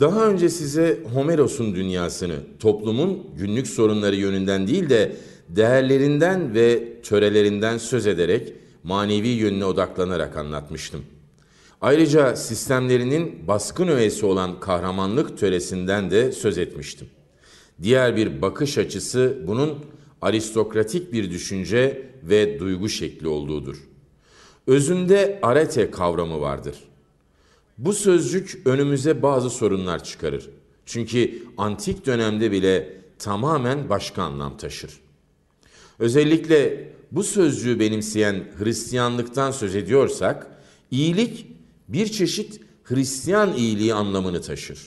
Daha önce size Homeros'un dünyasını, toplumun günlük sorunları yönünden değil de değerlerinden ve törelerinden söz ederek manevi yönüne odaklanarak anlatmıştım. Ayrıca sistemlerinin baskın öğesi olan kahramanlık töresinden de söz etmiştim. Diğer bir bakış açısı bunun aristokratik bir düşünce ve duygu şekli olduğudur. Özünde arete kavramı vardır. Bu sözcük önümüze bazı sorunlar çıkarır. Çünkü antik dönemde bile tamamen başka anlam taşır. Özellikle bu sözcüğü benimseyen Hristiyanlıktan söz ediyorsak, iyilik bir çeşit Hristiyan iyiliği anlamını taşır.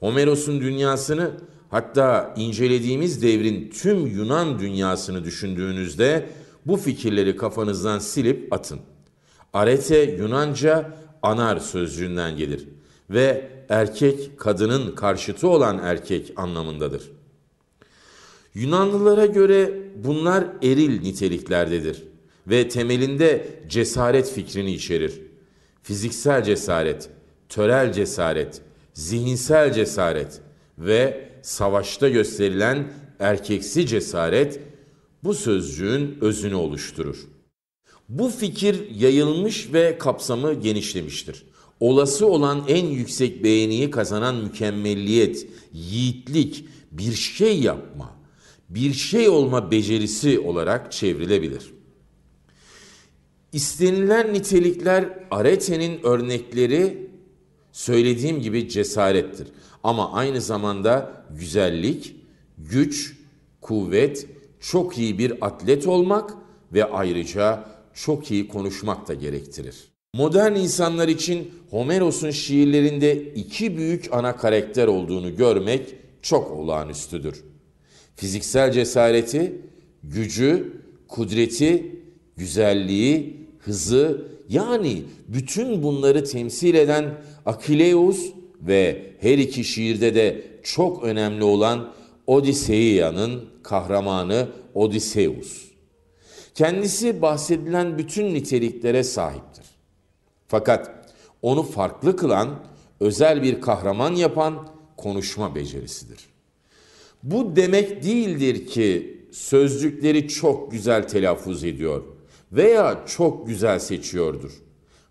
Homeros'un dünyasını hatta incelediğimiz devrin tüm Yunan dünyasını düşündüğünüzde bu fikirleri kafanızdan silip atın. Arete Yunanca anar sözcüğünden gelir ve erkek kadının karşıtı olan erkek anlamındadır. Yunanlılara göre bunlar eril niteliklerdedir ve temelinde cesaret fikrini içerir. Fiziksel cesaret, törel cesaret, zihinsel cesaret ve savaşta gösterilen erkeksi cesaret bu sözcüğün özünü oluşturur. Bu fikir yayılmış ve kapsamı genişlemiştir. Olası olan en yüksek beğeniyi kazanan mükemmelliyet, yiğitlik, bir şey yapma, bir şey olma becerisi olarak çevrilebilir. İstenilen nitelikler Arete'nin örnekleri söylediğim gibi cesarettir. Ama aynı zamanda güzellik, güç, kuvvet, çok iyi bir atlet olmak ve ayrıca çok iyi konuşmak da gerektirir. Modern insanlar için Homeros'un şiirlerinde iki büyük ana karakter olduğunu görmek çok olağanüstüdür. Fiziksel cesareti, gücü, kudreti, güzelliği, hızı yani bütün bunları temsil eden Akileus ve her iki şiirde de çok önemli olan Odiseia'nın kahramanı Odysseus. Kendisi bahsedilen bütün niteliklere sahiptir. Fakat onu farklı kılan, özel bir kahraman yapan konuşma becerisidir. Bu demek değildir ki sözcükleri çok güzel telaffuz ediyor veya çok güzel seçiyordur.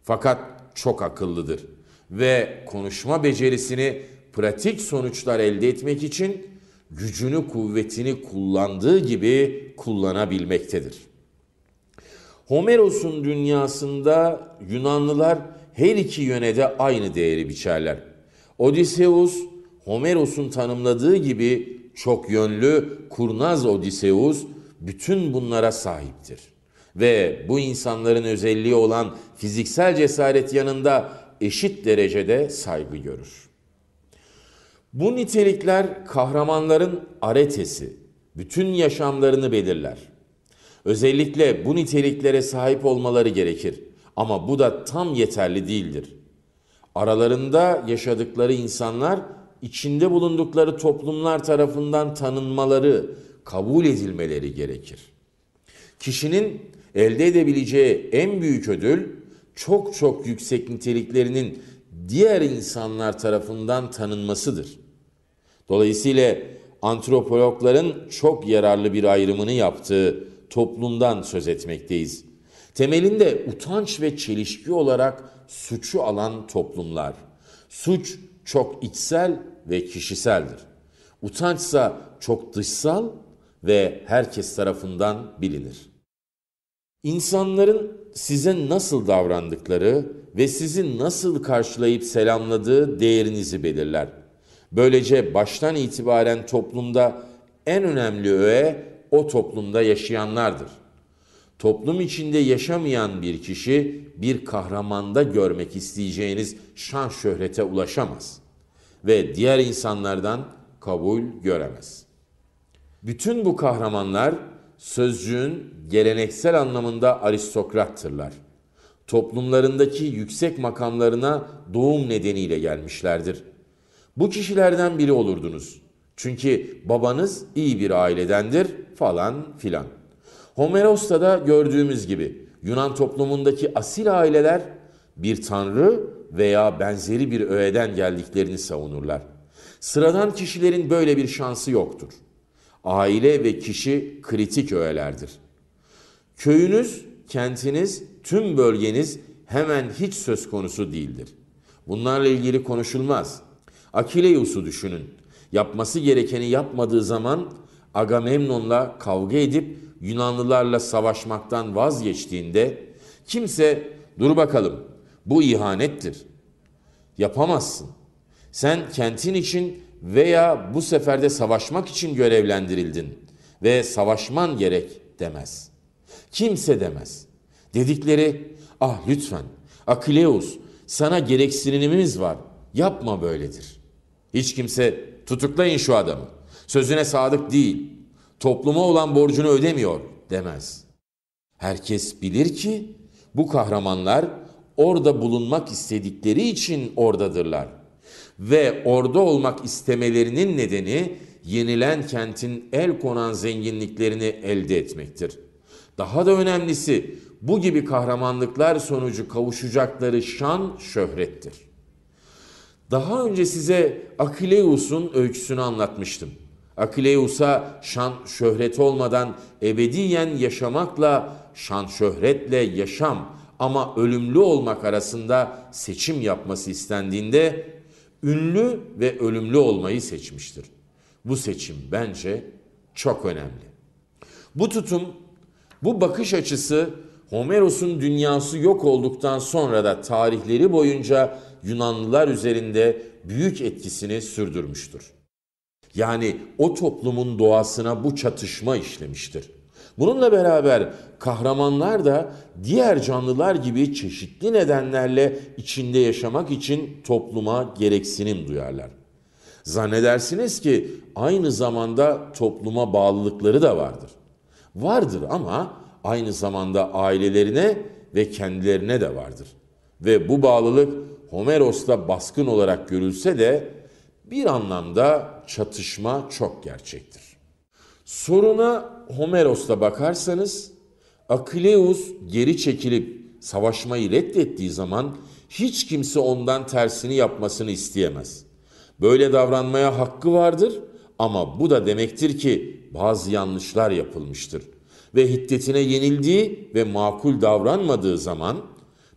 Fakat çok akıllıdır ve konuşma becerisini pratik sonuçlar elde etmek için gücünü kuvvetini kullandığı gibi kullanabilmektedir. Homeros'un dünyasında Yunanlılar her iki yöne de aynı değeri biçerler. Odysseus, Homeros'un tanımladığı gibi çok yönlü kurnaz Odysseus bütün bunlara sahiptir. Ve bu insanların özelliği olan fiziksel cesaret yanında eşit derecede saygı görür. Bu nitelikler kahramanların aretesi, bütün yaşamlarını belirler. Özellikle bu niteliklere sahip olmaları gerekir. Ama bu da tam yeterli değildir. Aralarında yaşadıkları insanlar içinde bulundukları toplumlar tarafından tanınmaları, kabul edilmeleri gerekir. Kişinin elde edebileceği en büyük ödül çok çok yüksek niteliklerinin diğer insanlar tarafından tanınmasıdır. Dolayısıyla antropologların çok yararlı bir ayrımını yaptığı toplumdan söz etmekteyiz. Temelinde utanç ve çelişki olarak suçu alan toplumlar. Suç çok içsel ve kişiseldir. Utançsa çok dışsal ve herkes tarafından bilinir. İnsanların size nasıl davrandıkları ve sizi nasıl karşılayıp selamladığı değerinizi belirler. Böylece baştan itibaren toplumda en önemli öğe o toplumda yaşayanlardır. Toplum içinde yaşamayan bir kişi bir kahramanda görmek isteyeceğiniz şan şöhrete ulaşamaz ve diğer insanlardan kabul göremez. Bütün bu kahramanlar sözcüğün geleneksel anlamında aristokrattırlar. Toplumlarındaki yüksek makamlarına doğum nedeniyle gelmişlerdir. Bu kişilerden biri olurdunuz.'' Çünkü babanız iyi bir ailedendir falan filan. Homeros'ta da gördüğümüz gibi Yunan toplumundaki asil aileler bir tanrı veya benzeri bir öğeden geldiklerini savunurlar. Sıradan kişilerin böyle bir şansı yoktur. Aile ve kişi kritik öğelerdir. Köyünüz, kentiniz, tüm bölgeniz hemen hiç söz konusu değildir. Bunlarla ilgili konuşulmaz. Akileus'u düşünün yapması gerekeni yapmadığı zaman Agamemnon'la kavga edip Yunanlılarla savaşmaktan vazgeçtiğinde kimse dur bakalım bu ihanettir. Yapamazsın. Sen kentin için veya bu seferde savaşmak için görevlendirildin ve savaşman gerek demez. Kimse demez. Dedikleri ah lütfen Akileus sana gereksinimimiz var yapma böyledir. Hiç kimse tutuklayın şu adamı. Sözüne sadık değil, topluma olan borcunu ödemiyor demez. Herkes bilir ki bu kahramanlar orada bulunmak istedikleri için oradadırlar. Ve orada olmak istemelerinin nedeni yenilen kentin el konan zenginliklerini elde etmektir. Daha da önemlisi bu gibi kahramanlıklar sonucu kavuşacakları şan şöhrettir. Daha önce size Akileus'un öyküsünü anlatmıştım. Akileus'a şan şöhret olmadan ebediyen yaşamakla şan şöhretle yaşam ama ölümlü olmak arasında seçim yapması istendiğinde ünlü ve ölümlü olmayı seçmiştir. Bu seçim bence çok önemli. Bu tutum, bu bakış açısı Homeros'un dünyası yok olduktan sonra da tarihleri boyunca Yunanlılar üzerinde büyük etkisini sürdürmüştür. Yani o toplumun doğasına bu çatışma işlemiştir. Bununla beraber kahramanlar da diğer canlılar gibi çeşitli nedenlerle içinde yaşamak için topluma gereksinim duyarlar. Zannedersiniz ki aynı zamanda topluma bağlılıkları da vardır. Vardır ama aynı zamanda ailelerine ve kendilerine de vardır. Ve bu bağlılık Homeros'ta baskın olarak görülse de bir anlamda çatışma çok gerçektir. Soruna Homeros'ta bakarsanız Akileus geri çekilip savaşmayı reddettiği zaman hiç kimse ondan tersini yapmasını isteyemez. Böyle davranmaya hakkı vardır ama bu da demektir ki bazı yanlışlar yapılmıştır ve hiddetine yenildiği ve makul davranmadığı zaman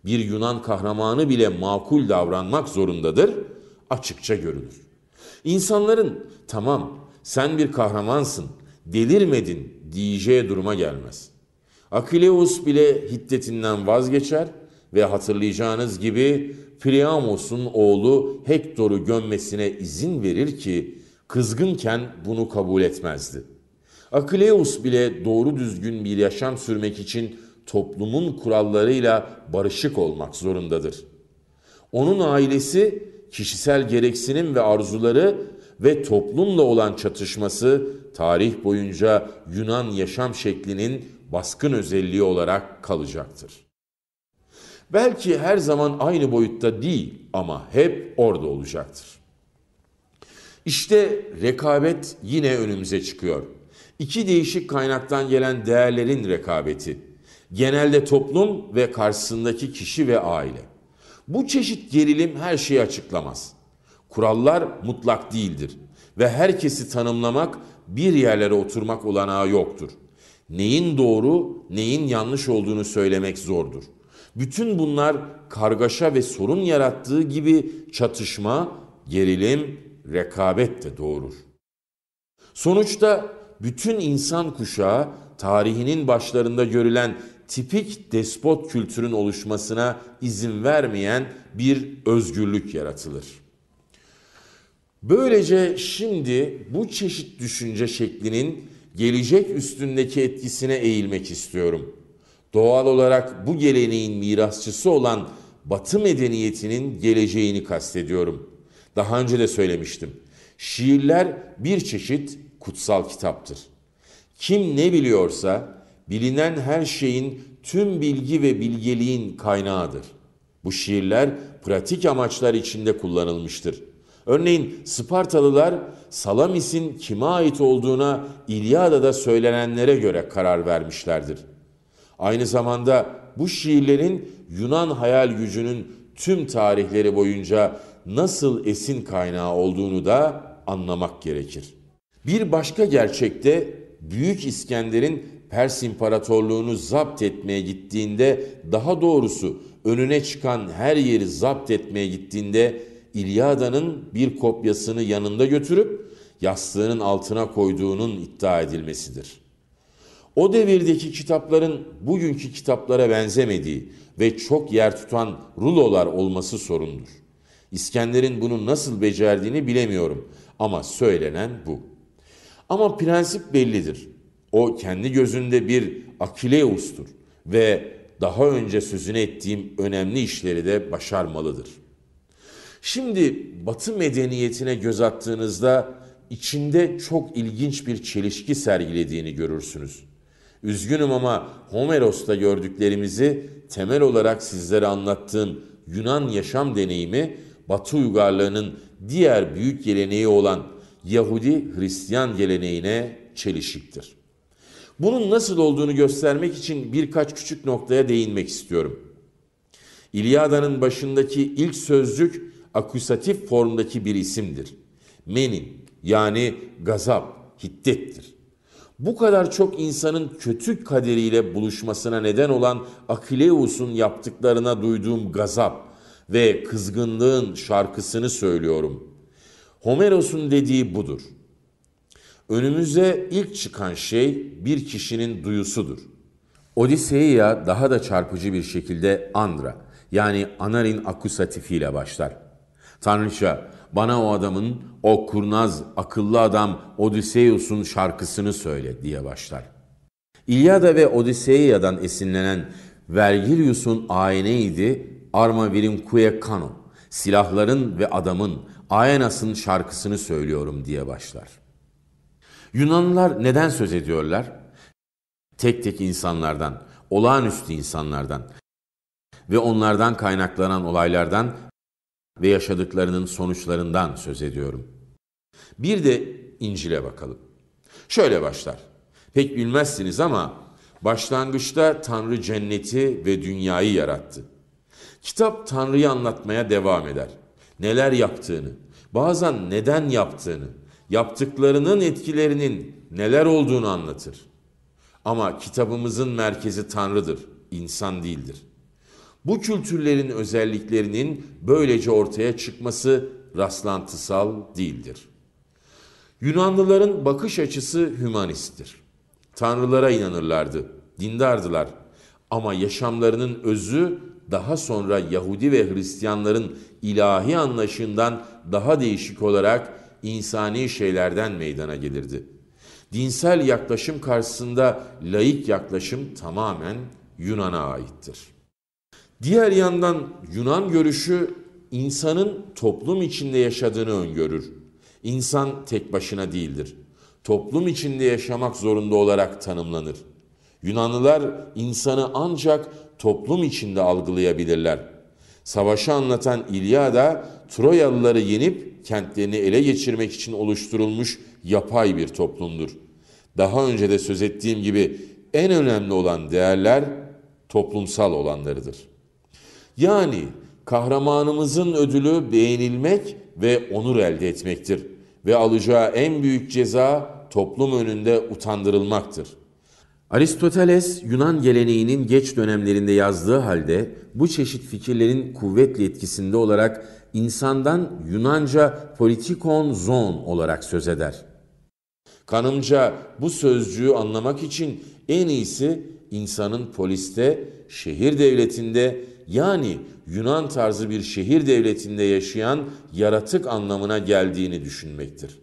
bir Yunan kahramanı bile makul davranmak zorundadır, açıkça görülür. İnsanların tamam sen bir kahramansın, delirmedin diyeceği duruma gelmez. Akileus bile hiddetinden vazgeçer ve hatırlayacağınız gibi Priamos'un oğlu Hektor'u gömmesine izin verir ki kızgınken bunu kabul etmezdi. Akileus bile doğru düzgün bir yaşam sürmek için toplumun kurallarıyla barışık olmak zorundadır. Onun ailesi kişisel gereksinim ve arzuları ve toplumla olan çatışması tarih boyunca Yunan yaşam şeklinin baskın özelliği olarak kalacaktır. Belki her zaman aynı boyutta değil ama hep orada olacaktır. İşte rekabet yine önümüze çıkıyor. İki değişik kaynaktan gelen değerlerin rekabeti Genelde toplum ve karşısındaki kişi ve aile. Bu çeşit gerilim her şeyi açıklamaz. Kurallar mutlak değildir ve herkesi tanımlamak bir yerlere oturmak olanağı yoktur. Neyin doğru, neyin yanlış olduğunu söylemek zordur. Bütün bunlar kargaşa ve sorun yarattığı gibi çatışma, gerilim, rekabet de doğurur. Sonuçta bütün insan kuşağı tarihinin başlarında görülen tipik despot kültürün oluşmasına izin vermeyen bir özgürlük yaratılır. Böylece şimdi bu çeşit düşünce şeklinin gelecek üstündeki etkisine eğilmek istiyorum. Doğal olarak bu geleneğin mirasçısı olan Batı medeniyetinin geleceğini kastediyorum. Daha önce de söylemiştim. Şiirler bir çeşit kutsal kitaptır. Kim ne biliyorsa bilinen her şeyin tüm bilgi ve bilgeliğin kaynağıdır. Bu şiirler pratik amaçlar içinde kullanılmıştır. Örneğin Spartalılar Salamis'in kime ait olduğuna İlyada'da söylenenlere göre karar vermişlerdir. Aynı zamanda bu şiirlerin Yunan hayal gücünün tüm tarihleri boyunca nasıl esin kaynağı olduğunu da anlamak gerekir. Bir başka gerçekte Büyük İskender'in Pers İmparatorluğunu zapt etmeye gittiğinde, daha doğrusu önüne çıkan her yeri zapt etmeye gittiğinde İlyada'nın bir kopyasını yanında götürüp yastığının altına koyduğunun iddia edilmesidir. O devirdeki kitapların bugünkü kitaplara benzemediği ve çok yer tutan rulolar olması sorundur. İskender'in bunu nasıl becerdiğini bilemiyorum ama söylenen bu. Ama prensip bellidir. O kendi gözünde bir Akileus'tur ve daha önce sözünü ettiğim önemli işleri de başarmalıdır. Şimdi Batı medeniyetine göz attığınızda içinde çok ilginç bir çelişki sergilediğini görürsünüz. Üzgünüm ama Homeros'ta gördüklerimizi temel olarak sizlere anlattığım Yunan yaşam deneyimi Batı uygarlığının diğer büyük geleneği olan Yahudi Hristiyan geleneğine çelişiktir. Bunun nasıl olduğunu göstermek için birkaç küçük noktaya değinmek istiyorum. İlyada'nın başındaki ilk sözcük akusatif formdaki bir isimdir. Menin yani gazap, hiddettir. Bu kadar çok insanın kötü kaderiyle buluşmasına neden olan Akileus'un yaptıklarına duyduğum gazap ve kızgınlığın şarkısını söylüyorum. Homeros'un dediği budur.'' Önümüze ilk çıkan şey bir kişinin duyusudur. Odiseia daha da çarpıcı bir şekilde Andra yani Anarin akusatifiyle başlar. Tanrıça bana o adamın, o kurnaz, akıllı adam Odysseus'un şarkısını söyle diye başlar. İlyada ve Odysseiya'dan esinlenen Vergilius'un ayneydi. ayineydi Armavirinque Cano, silahların ve adamın, ayenasın şarkısını söylüyorum diye başlar. Yunanlılar neden söz ediyorlar? Tek tek insanlardan, olağanüstü insanlardan ve onlardan kaynaklanan olaylardan ve yaşadıklarının sonuçlarından söz ediyorum. Bir de İncil'e bakalım. Şöyle başlar. Pek bilmezsiniz ama başlangıçta Tanrı cenneti ve dünyayı yarattı. Kitap Tanrı'yı anlatmaya devam eder. Neler yaptığını, bazen neden yaptığını, yaptıklarının etkilerinin neler olduğunu anlatır. Ama kitabımızın merkezi Tanrı'dır, insan değildir. Bu kültürlerin özelliklerinin böylece ortaya çıkması rastlantısal değildir. Yunanlıların bakış açısı hümanisttir. Tanrılara inanırlardı, dindardılar ama yaşamlarının özü daha sonra Yahudi ve Hristiyanların ilahi anlayışından daha değişik olarak insani şeylerden meydana gelirdi. Dinsel yaklaşım karşısında laik yaklaşım tamamen Yunan'a aittir. Diğer yandan Yunan görüşü insanın toplum içinde yaşadığını öngörür. İnsan tek başına değildir. Toplum içinde yaşamak zorunda olarak tanımlanır. Yunanlılar insanı ancak toplum içinde algılayabilirler. Savaşı anlatan İlyada Troyalıları yenip kentlerini ele geçirmek için oluşturulmuş yapay bir toplumdur. Daha önce de söz ettiğim gibi en önemli olan değerler toplumsal olanlarıdır. Yani kahramanımızın ödülü beğenilmek ve onur elde etmektir ve alacağı en büyük ceza toplum önünde utandırılmaktır. Aristoteles Yunan geleneğinin geç dönemlerinde yazdığı halde bu çeşit fikirlerin kuvvetli etkisinde olarak insandan Yunanca politikon zon olarak söz eder. Kanımca bu sözcüğü anlamak için en iyisi insanın poliste, şehir devletinde yani Yunan tarzı bir şehir devletinde yaşayan yaratık anlamına geldiğini düşünmektir.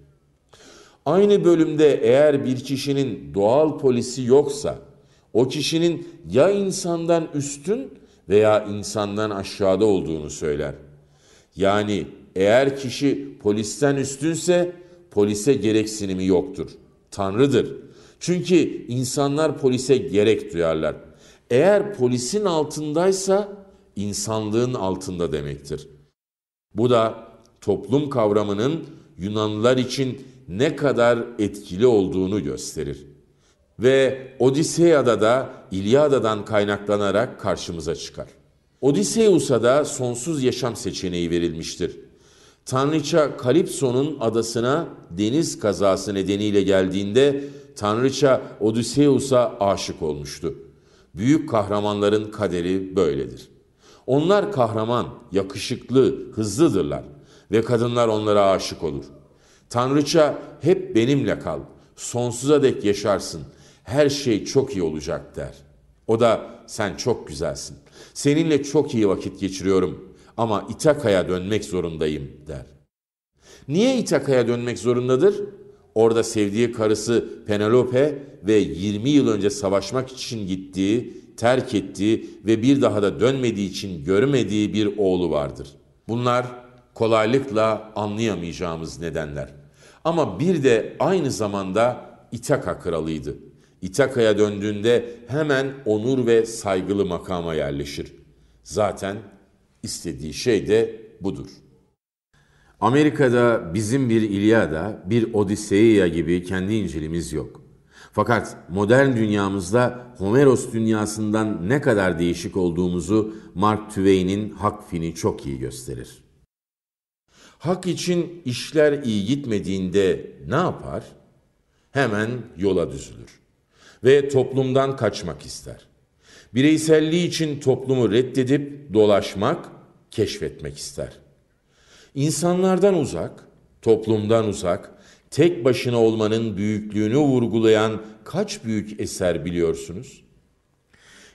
Aynı bölümde eğer bir kişinin doğal polisi yoksa o kişinin ya insandan üstün veya insandan aşağıda olduğunu söyler. Yani eğer kişi polisten üstünse polise gereksinimi yoktur. Tanrıdır. Çünkü insanlar polise gerek duyarlar. Eğer polisin altındaysa insanlığın altında demektir. Bu da toplum kavramının Yunanlılar için ne kadar etkili olduğunu gösterir. Ve Odiseya'da da İlyada'dan kaynaklanarak karşımıza çıkar. Odysseus'a da sonsuz yaşam seçeneği verilmiştir. Tanrıça Kalipso'nun adasına deniz kazası nedeniyle geldiğinde Tanrıça Odysseus'a aşık olmuştu. Büyük kahramanların kaderi böyledir. Onlar kahraman, yakışıklı, hızlıdırlar ve kadınlar onlara aşık olur. Tanrıça hep benimle kal, sonsuza dek yaşarsın, her şey çok iyi olacak der. O da sen çok güzelsin Seninle çok iyi vakit geçiriyorum ama İtaka'ya dönmek zorundayım der. Niye İtaka'ya dönmek zorundadır? Orada sevdiği karısı Penelope ve 20 yıl önce savaşmak için gittiği, terk ettiği ve bir daha da dönmediği için görmediği bir oğlu vardır. Bunlar kolaylıkla anlayamayacağımız nedenler. Ama bir de aynı zamanda İtaka kralıydı. İtaka'ya döndüğünde hemen onur ve saygılı makama yerleşir. Zaten istediği şey de budur. Amerika'da bizim bir İlyada, bir Odiseia gibi kendi İncil'imiz yok. Fakat modern dünyamızda Homeros dünyasından ne kadar değişik olduğumuzu Mark Twain'in Hak fini çok iyi gösterir. Hak için işler iyi gitmediğinde ne yapar? Hemen yola düzülür ve toplumdan kaçmak ister. Bireyselliği için toplumu reddedip dolaşmak, keşfetmek ister. İnsanlardan uzak, toplumdan uzak, tek başına olmanın büyüklüğünü vurgulayan kaç büyük eser biliyorsunuz?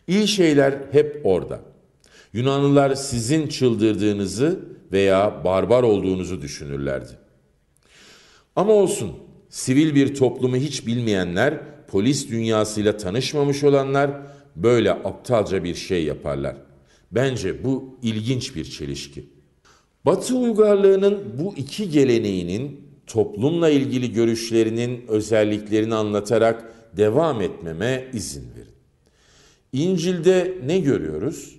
İyi şeyler hep orada. Yunanlılar sizin çıldırdığınızı veya barbar olduğunuzu düşünürlerdi. Ama olsun, sivil bir toplumu hiç bilmeyenler polis dünyasıyla tanışmamış olanlar böyle aptalca bir şey yaparlar. Bence bu ilginç bir çelişki. Batı uygarlığının bu iki geleneğinin toplumla ilgili görüşlerinin özelliklerini anlatarak devam etmeme izin verin. İncil'de ne görüyoruz?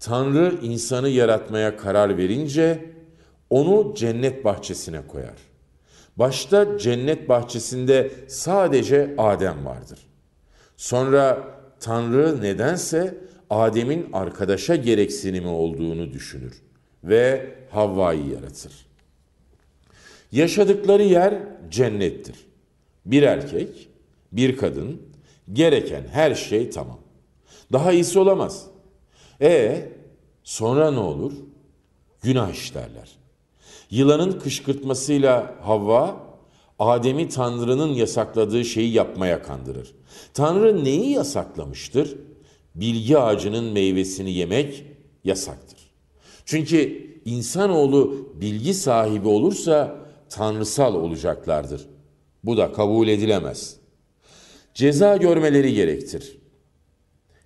Tanrı insanı yaratmaya karar verince onu cennet bahçesine koyar. Başta cennet bahçesinde sadece Adem vardır. Sonra Tanrı nedense Adem'in arkadaşa gereksinimi olduğunu düşünür ve Havva'yı yaratır. Yaşadıkları yer cennettir. Bir erkek, bir kadın, gereken her şey tamam. Daha iyisi olamaz. E sonra ne olur? Günah işlerler. Yılanın kışkırtmasıyla Havva, Adem'i Tanrı'nın yasakladığı şeyi yapmaya kandırır. Tanrı neyi yasaklamıştır? Bilgi ağacının meyvesini yemek yasaktır. Çünkü insanoğlu bilgi sahibi olursa tanrısal olacaklardır. Bu da kabul edilemez. Ceza görmeleri gerektir.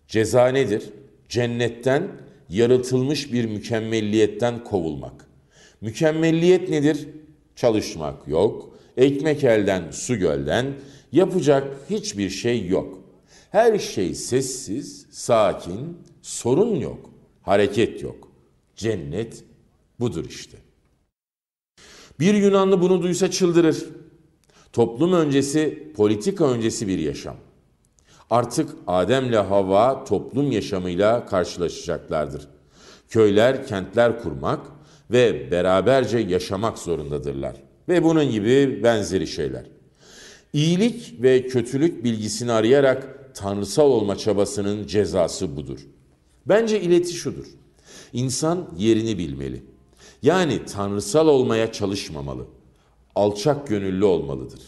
Ceza nedir? Cennetten, yaratılmış bir mükemmelliyetten kovulmak. Mükemmelliyet nedir? Çalışmak yok. Ekmek elden, su gölden. Yapacak hiçbir şey yok. Her şey sessiz, sakin, sorun yok, hareket yok. Cennet budur işte. Bir Yunanlı bunu duysa çıldırır. Toplum öncesi, politika öncesi bir yaşam. Artık Adem'le Havva toplum yaşamıyla karşılaşacaklardır. Köyler, kentler kurmak, ve beraberce yaşamak zorundadırlar. Ve bunun gibi benzeri şeyler. İyilik ve kötülük bilgisini arayarak tanrısal olma çabasının cezası budur. Bence ileti şudur. İnsan yerini bilmeli. Yani tanrısal olmaya çalışmamalı. Alçak gönüllü olmalıdır.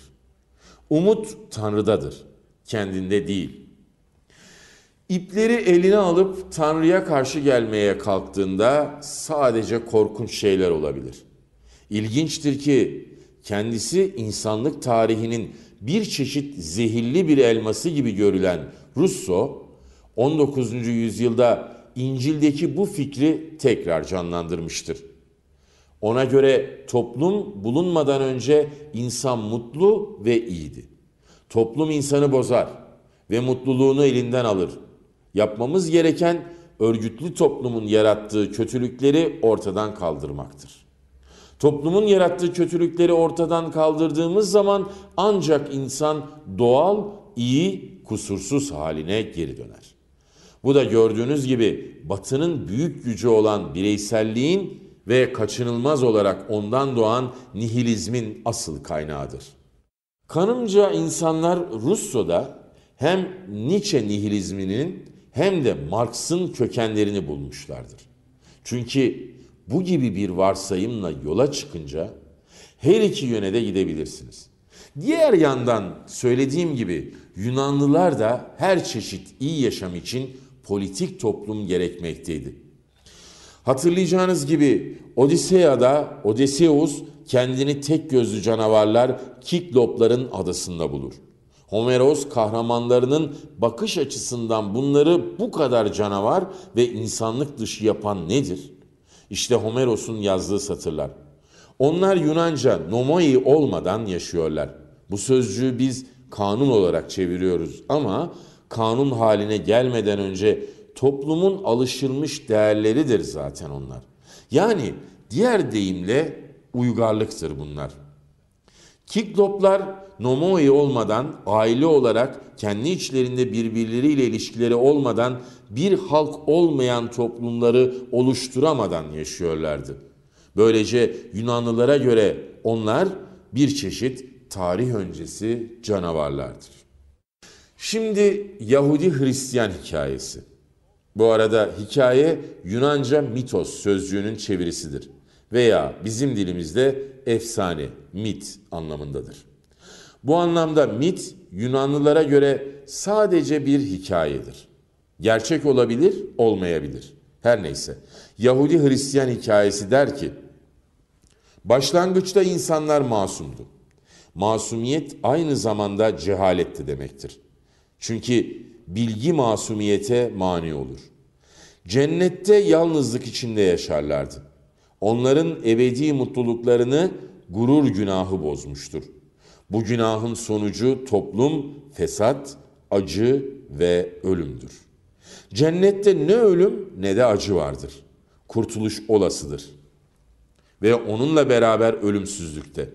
Umut Tanrı'dadır, kendinde değil. İpleri eline alıp Tanrı'ya karşı gelmeye kalktığında sadece korkunç şeyler olabilir. İlginçtir ki kendisi insanlık tarihinin bir çeşit zehirli bir elması gibi görülen Russo, 19. yüzyılda İncil'deki bu fikri tekrar canlandırmıştır. Ona göre toplum bulunmadan önce insan mutlu ve iyiydi. Toplum insanı bozar ve mutluluğunu elinden alır yapmamız gereken örgütlü toplumun yarattığı kötülükleri ortadan kaldırmaktır. Toplumun yarattığı kötülükleri ortadan kaldırdığımız zaman ancak insan doğal, iyi, kusursuz haline geri döner. Bu da gördüğünüz gibi batının büyük gücü olan bireyselliğin ve kaçınılmaz olarak ondan doğan nihilizmin asıl kaynağıdır. Kanımca insanlar Russo'da hem Nietzsche nihilizminin hem de Marx'ın kökenlerini bulmuşlardır. Çünkü bu gibi bir varsayımla yola çıkınca her iki yöne de gidebilirsiniz. Diğer yandan söylediğim gibi Yunanlılar da her çeşit iyi yaşam için politik toplum gerekmekteydi. Hatırlayacağınız gibi Odiseya'da Odysseus kendini tek gözlü canavarlar Kiklopların adasında bulur. Homeros kahramanlarının bakış açısından bunları bu kadar canavar ve insanlık dışı yapan nedir? İşte Homeros'un yazdığı satırlar. Onlar Yunanca nomoi olmadan yaşıyorlar. Bu sözcüğü biz kanun olarak çeviriyoruz ama kanun haline gelmeden önce toplumun alışılmış değerleridir zaten onlar. Yani diğer deyimle uygarlıktır bunlar. Kikloplar nomoi olmadan, aile olarak, kendi içlerinde birbirleriyle ilişkileri olmadan, bir halk olmayan toplumları oluşturamadan yaşıyorlardı. Böylece Yunanlılara göre onlar bir çeşit tarih öncesi canavarlardır. Şimdi Yahudi Hristiyan hikayesi. Bu arada hikaye Yunanca mitos sözcüğünün çevirisidir veya bizim dilimizde efsane, mit anlamındadır. Bu anlamda mit Yunanlılara göre sadece bir hikayedir. Gerçek olabilir, olmayabilir. Her neyse. Yahudi Hristiyan hikayesi der ki, başlangıçta insanlar masumdu. Masumiyet aynı zamanda cehaletti demektir. Çünkü bilgi masumiyete mani olur. Cennette yalnızlık içinde yaşarlardı onların ebedi mutluluklarını gurur günahı bozmuştur. Bu günahın sonucu toplum, fesat, acı ve ölümdür. Cennette ne ölüm ne de acı vardır. Kurtuluş olasıdır. Ve onunla beraber ölümsüzlükte.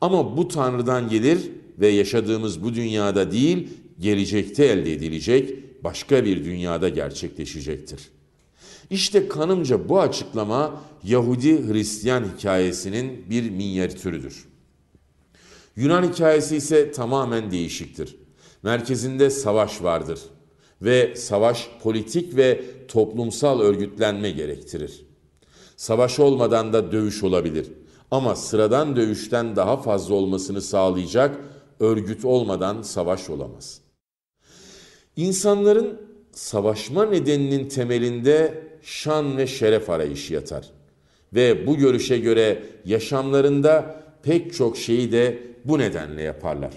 Ama bu Tanrı'dan gelir ve yaşadığımız bu dünyada değil, gelecekte elde edilecek, başka bir dünyada gerçekleşecektir.'' İşte kanımca bu açıklama Yahudi Hristiyan hikayesinin bir minyatürüdür. Yunan hikayesi ise tamamen değişiktir. Merkezinde savaş vardır ve savaş politik ve toplumsal örgütlenme gerektirir. Savaş olmadan da dövüş olabilir ama sıradan dövüşten daha fazla olmasını sağlayacak örgüt olmadan savaş olamaz. İnsanların savaşma nedeninin temelinde şan ve şeref arayışı yatar. Ve bu görüşe göre yaşamlarında pek çok şeyi de bu nedenle yaparlar.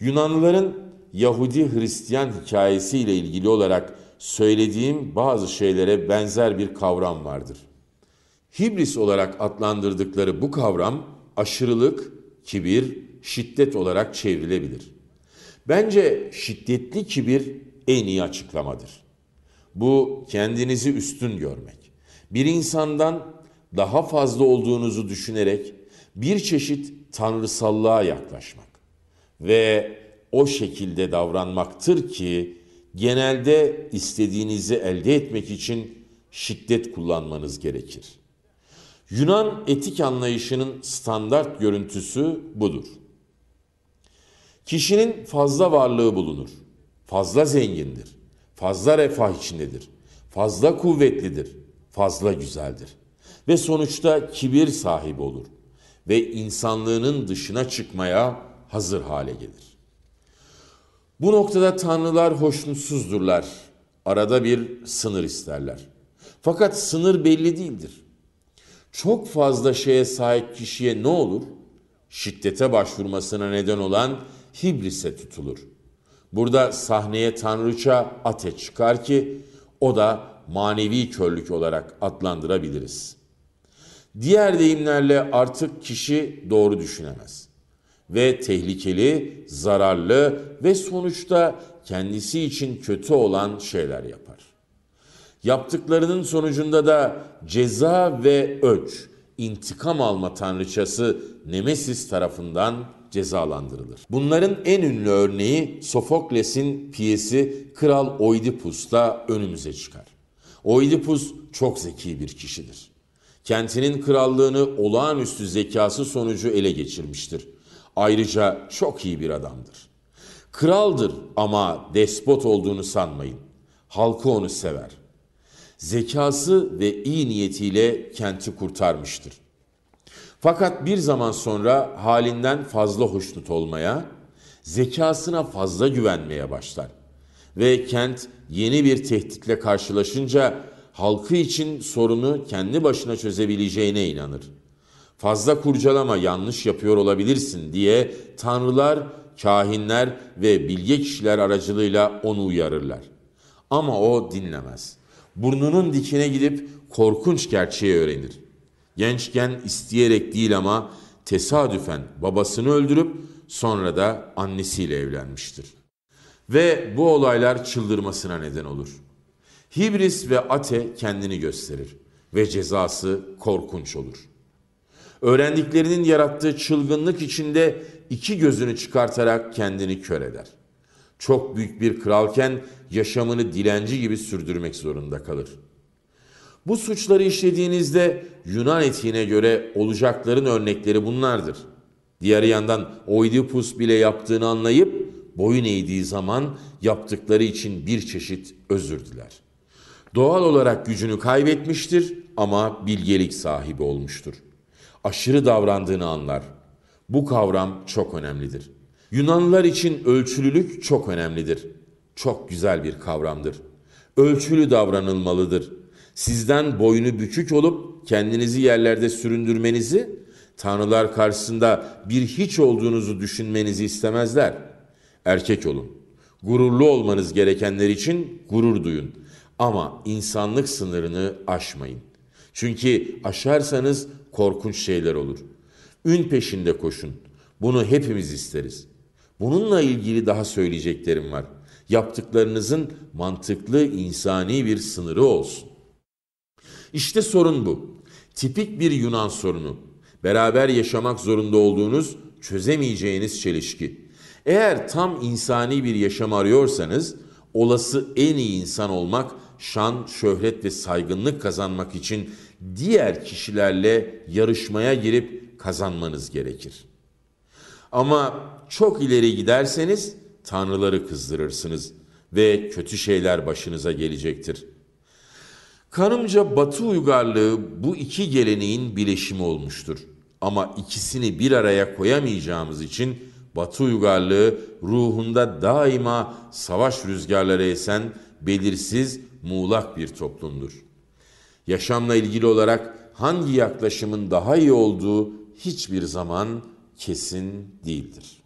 Yunanlıların Yahudi Hristiyan hikayesiyle ilgili olarak söylediğim bazı şeylere benzer bir kavram vardır. Hibris olarak adlandırdıkları bu kavram aşırılık, kibir, şiddet olarak çevrilebilir. Bence şiddetli kibir en iyi açıklamadır. Bu kendinizi üstün görmek. Bir insandan daha fazla olduğunuzu düşünerek bir çeşit tanrısallığa yaklaşmak ve o şekilde davranmaktır ki genelde istediğinizi elde etmek için şiddet kullanmanız gerekir. Yunan etik anlayışının standart görüntüsü budur. Kişinin fazla varlığı bulunur, fazla zengindir, fazla refah içindedir. Fazla kuvvetlidir, fazla güzeldir. Ve sonuçta kibir sahibi olur ve insanlığının dışına çıkmaya hazır hale gelir. Bu noktada tanrılar hoşnutsuzdurlar. Arada bir sınır isterler. Fakat sınır belli değildir. Çok fazla şeye sahip kişiye ne olur? Şiddete başvurmasına neden olan hibrise tutulur.'' Burada sahneye tanrıça Ate çıkar ki o da manevi körlük olarak adlandırabiliriz. Diğer deyimlerle artık kişi doğru düşünemez ve tehlikeli, zararlı ve sonuçta kendisi için kötü olan şeyler yapar. Yaptıklarının sonucunda da ceza ve öç, intikam alma tanrıçası Nemesis tarafından cezalandırılır. Bunların en ünlü örneği Sofokles'in piyesi Kral Oidipus'ta önümüze çıkar. Oidipus çok zeki bir kişidir. Kentinin krallığını olağanüstü zekası sonucu ele geçirmiştir. Ayrıca çok iyi bir adamdır. Kraldır ama despot olduğunu sanmayın. Halkı onu sever. Zekası ve iyi niyetiyle kenti kurtarmıştır. Fakat bir zaman sonra halinden fazla hoşnut olmaya, zekasına fazla güvenmeye başlar. Ve kent yeni bir tehditle karşılaşınca halkı için sorunu kendi başına çözebileceğine inanır. Fazla kurcalama yanlış yapıyor olabilirsin diye tanrılar, kahinler ve bilge kişiler aracılığıyla onu uyarırlar. Ama o dinlemez. Burnunun dikine gidip korkunç gerçeği öğrenir. Gençken isteyerek değil ama tesadüfen babasını öldürüp sonra da annesiyle evlenmiştir. Ve bu olaylar çıldırmasına neden olur. Hibris ve Ate kendini gösterir ve cezası korkunç olur. Öğrendiklerinin yarattığı çılgınlık içinde iki gözünü çıkartarak kendini kör eder. Çok büyük bir kralken yaşamını dilenci gibi sürdürmek zorunda kalır.'' Bu suçları işlediğinizde Yunan etiğine göre olacakların örnekleri bunlardır. Diğer yandan Oidipus bile yaptığını anlayıp boyun eğdiği zaman yaptıkları için bir çeşit özür diler. Doğal olarak gücünü kaybetmiştir ama bilgelik sahibi olmuştur. Aşırı davrandığını anlar. Bu kavram çok önemlidir. Yunanlılar için ölçülülük çok önemlidir. Çok güzel bir kavramdır. Ölçülü davranılmalıdır.'' sizden boynu bükük olup kendinizi yerlerde süründürmenizi, tanrılar karşısında bir hiç olduğunuzu düşünmenizi istemezler. Erkek olun. Gururlu olmanız gerekenler için gurur duyun. Ama insanlık sınırını aşmayın. Çünkü aşarsanız korkunç şeyler olur. Ün peşinde koşun. Bunu hepimiz isteriz. Bununla ilgili daha söyleyeceklerim var. Yaptıklarınızın mantıklı insani bir sınırı olsun. İşte sorun bu. Tipik bir Yunan sorunu. Beraber yaşamak zorunda olduğunuz çözemeyeceğiniz çelişki. Eğer tam insani bir yaşam arıyorsanız olası en iyi insan olmak, şan, şöhret ve saygınlık kazanmak için diğer kişilerle yarışmaya girip kazanmanız gerekir. Ama çok ileri giderseniz tanrıları kızdırırsınız ve kötü şeyler başınıza gelecektir.'' Kanımca Batı uygarlığı bu iki geleneğin bileşimi olmuştur. Ama ikisini bir araya koyamayacağımız için Batı uygarlığı ruhunda daima savaş rüzgarları esen belirsiz, muğlak bir toplumdur. Yaşamla ilgili olarak hangi yaklaşımın daha iyi olduğu hiçbir zaman kesin değildir.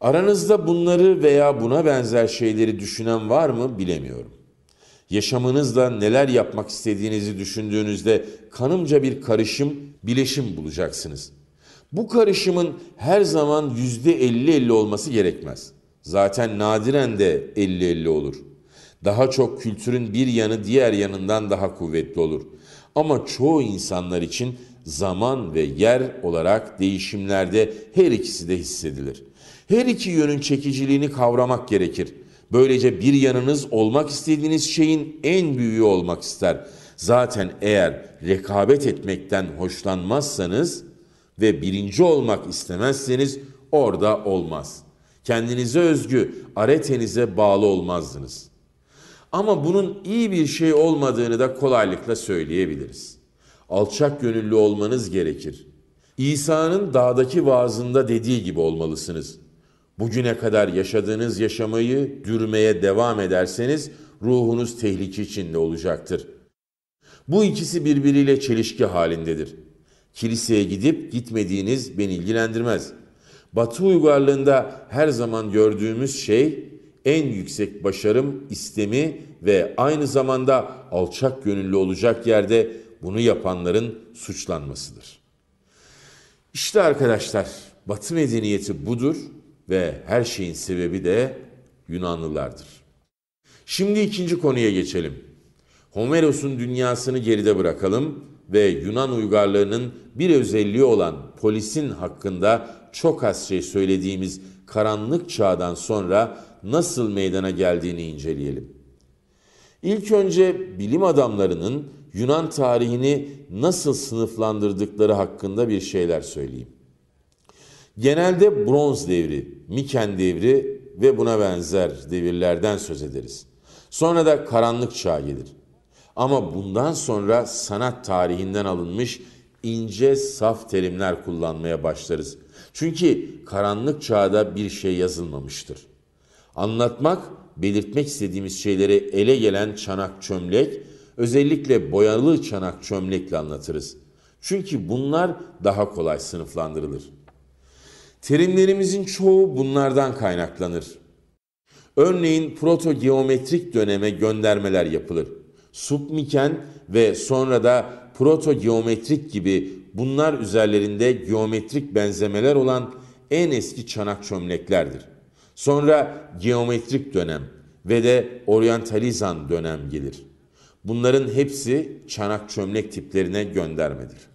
Aranızda bunları veya buna benzer şeyleri düşünen var mı bilemiyorum yaşamınızla neler yapmak istediğinizi düşündüğünüzde kanımca bir karışım, bileşim bulacaksınız. Bu karışımın her zaman %50-50 olması gerekmez. Zaten nadiren de 50-50 olur. Daha çok kültürün bir yanı diğer yanından daha kuvvetli olur. Ama çoğu insanlar için zaman ve yer olarak değişimlerde her ikisi de hissedilir. Her iki yönün çekiciliğini kavramak gerekir. Böylece bir yanınız olmak istediğiniz şeyin en büyüğü olmak ister. Zaten eğer rekabet etmekten hoşlanmazsanız ve birinci olmak istemezseniz orada olmaz. Kendinize özgü aretenize bağlı olmazdınız. Ama bunun iyi bir şey olmadığını da kolaylıkla söyleyebiliriz. Alçak gönüllü olmanız gerekir. İsa'nın dağdaki vaazında dediği gibi olmalısınız. Bugüne kadar yaşadığınız yaşamayı dürmeye devam ederseniz ruhunuz tehlike içinde olacaktır. Bu ikisi birbiriyle çelişki halindedir. Kiliseye gidip gitmediğiniz beni ilgilendirmez. Batı uygarlığında her zaman gördüğümüz şey en yüksek başarım istemi ve aynı zamanda alçak gönüllü olacak yerde bunu yapanların suçlanmasıdır. İşte arkadaşlar Batı medeniyeti budur ve her şeyin sebebi de Yunanlılardır. Şimdi ikinci konuya geçelim. Homeros'un dünyasını geride bırakalım ve Yunan uygarlığının bir özelliği olan polisin hakkında çok az şey söylediğimiz karanlık çağdan sonra nasıl meydana geldiğini inceleyelim. İlk önce bilim adamlarının Yunan tarihini nasıl sınıflandırdıkları hakkında bir şeyler söyleyeyim. Genelde bronz devri, Miken devri ve buna benzer devirlerden söz ederiz. Sonra da karanlık çağ gelir. Ama bundan sonra sanat tarihinden alınmış ince saf terimler kullanmaya başlarız. Çünkü karanlık çağda bir şey yazılmamıştır. Anlatmak, belirtmek istediğimiz şeyleri ele gelen çanak çömlek, özellikle boyalı çanak çömlekle anlatırız. Çünkü bunlar daha kolay sınıflandırılır.'' Terimlerimizin çoğu bunlardan kaynaklanır. Örneğin proto-geometrik döneme göndermeler yapılır. Submiken ve sonra da proto-geometrik gibi bunlar üzerlerinde geometrik benzemeler olan en eski çanak çömleklerdir. Sonra geometrik dönem ve de oryantalizan dönem gelir. Bunların hepsi çanak çömlek tiplerine göndermedir.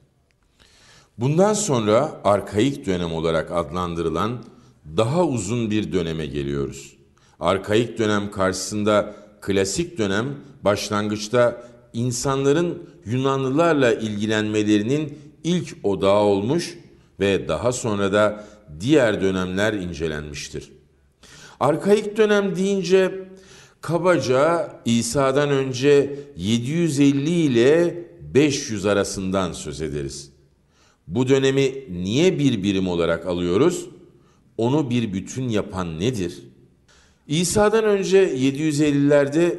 Bundan sonra arkaik dönem olarak adlandırılan daha uzun bir döneme geliyoruz. Arkaik dönem karşısında klasik dönem başlangıçta insanların Yunanlılarla ilgilenmelerinin ilk odağı olmuş ve daha sonra da diğer dönemler incelenmiştir. Arkaik dönem deyince kabaca İsa'dan önce 750 ile 500 arasından söz ederiz. Bu dönemi niye bir birim olarak alıyoruz? Onu bir bütün yapan nedir? İsa'dan önce 750'lerde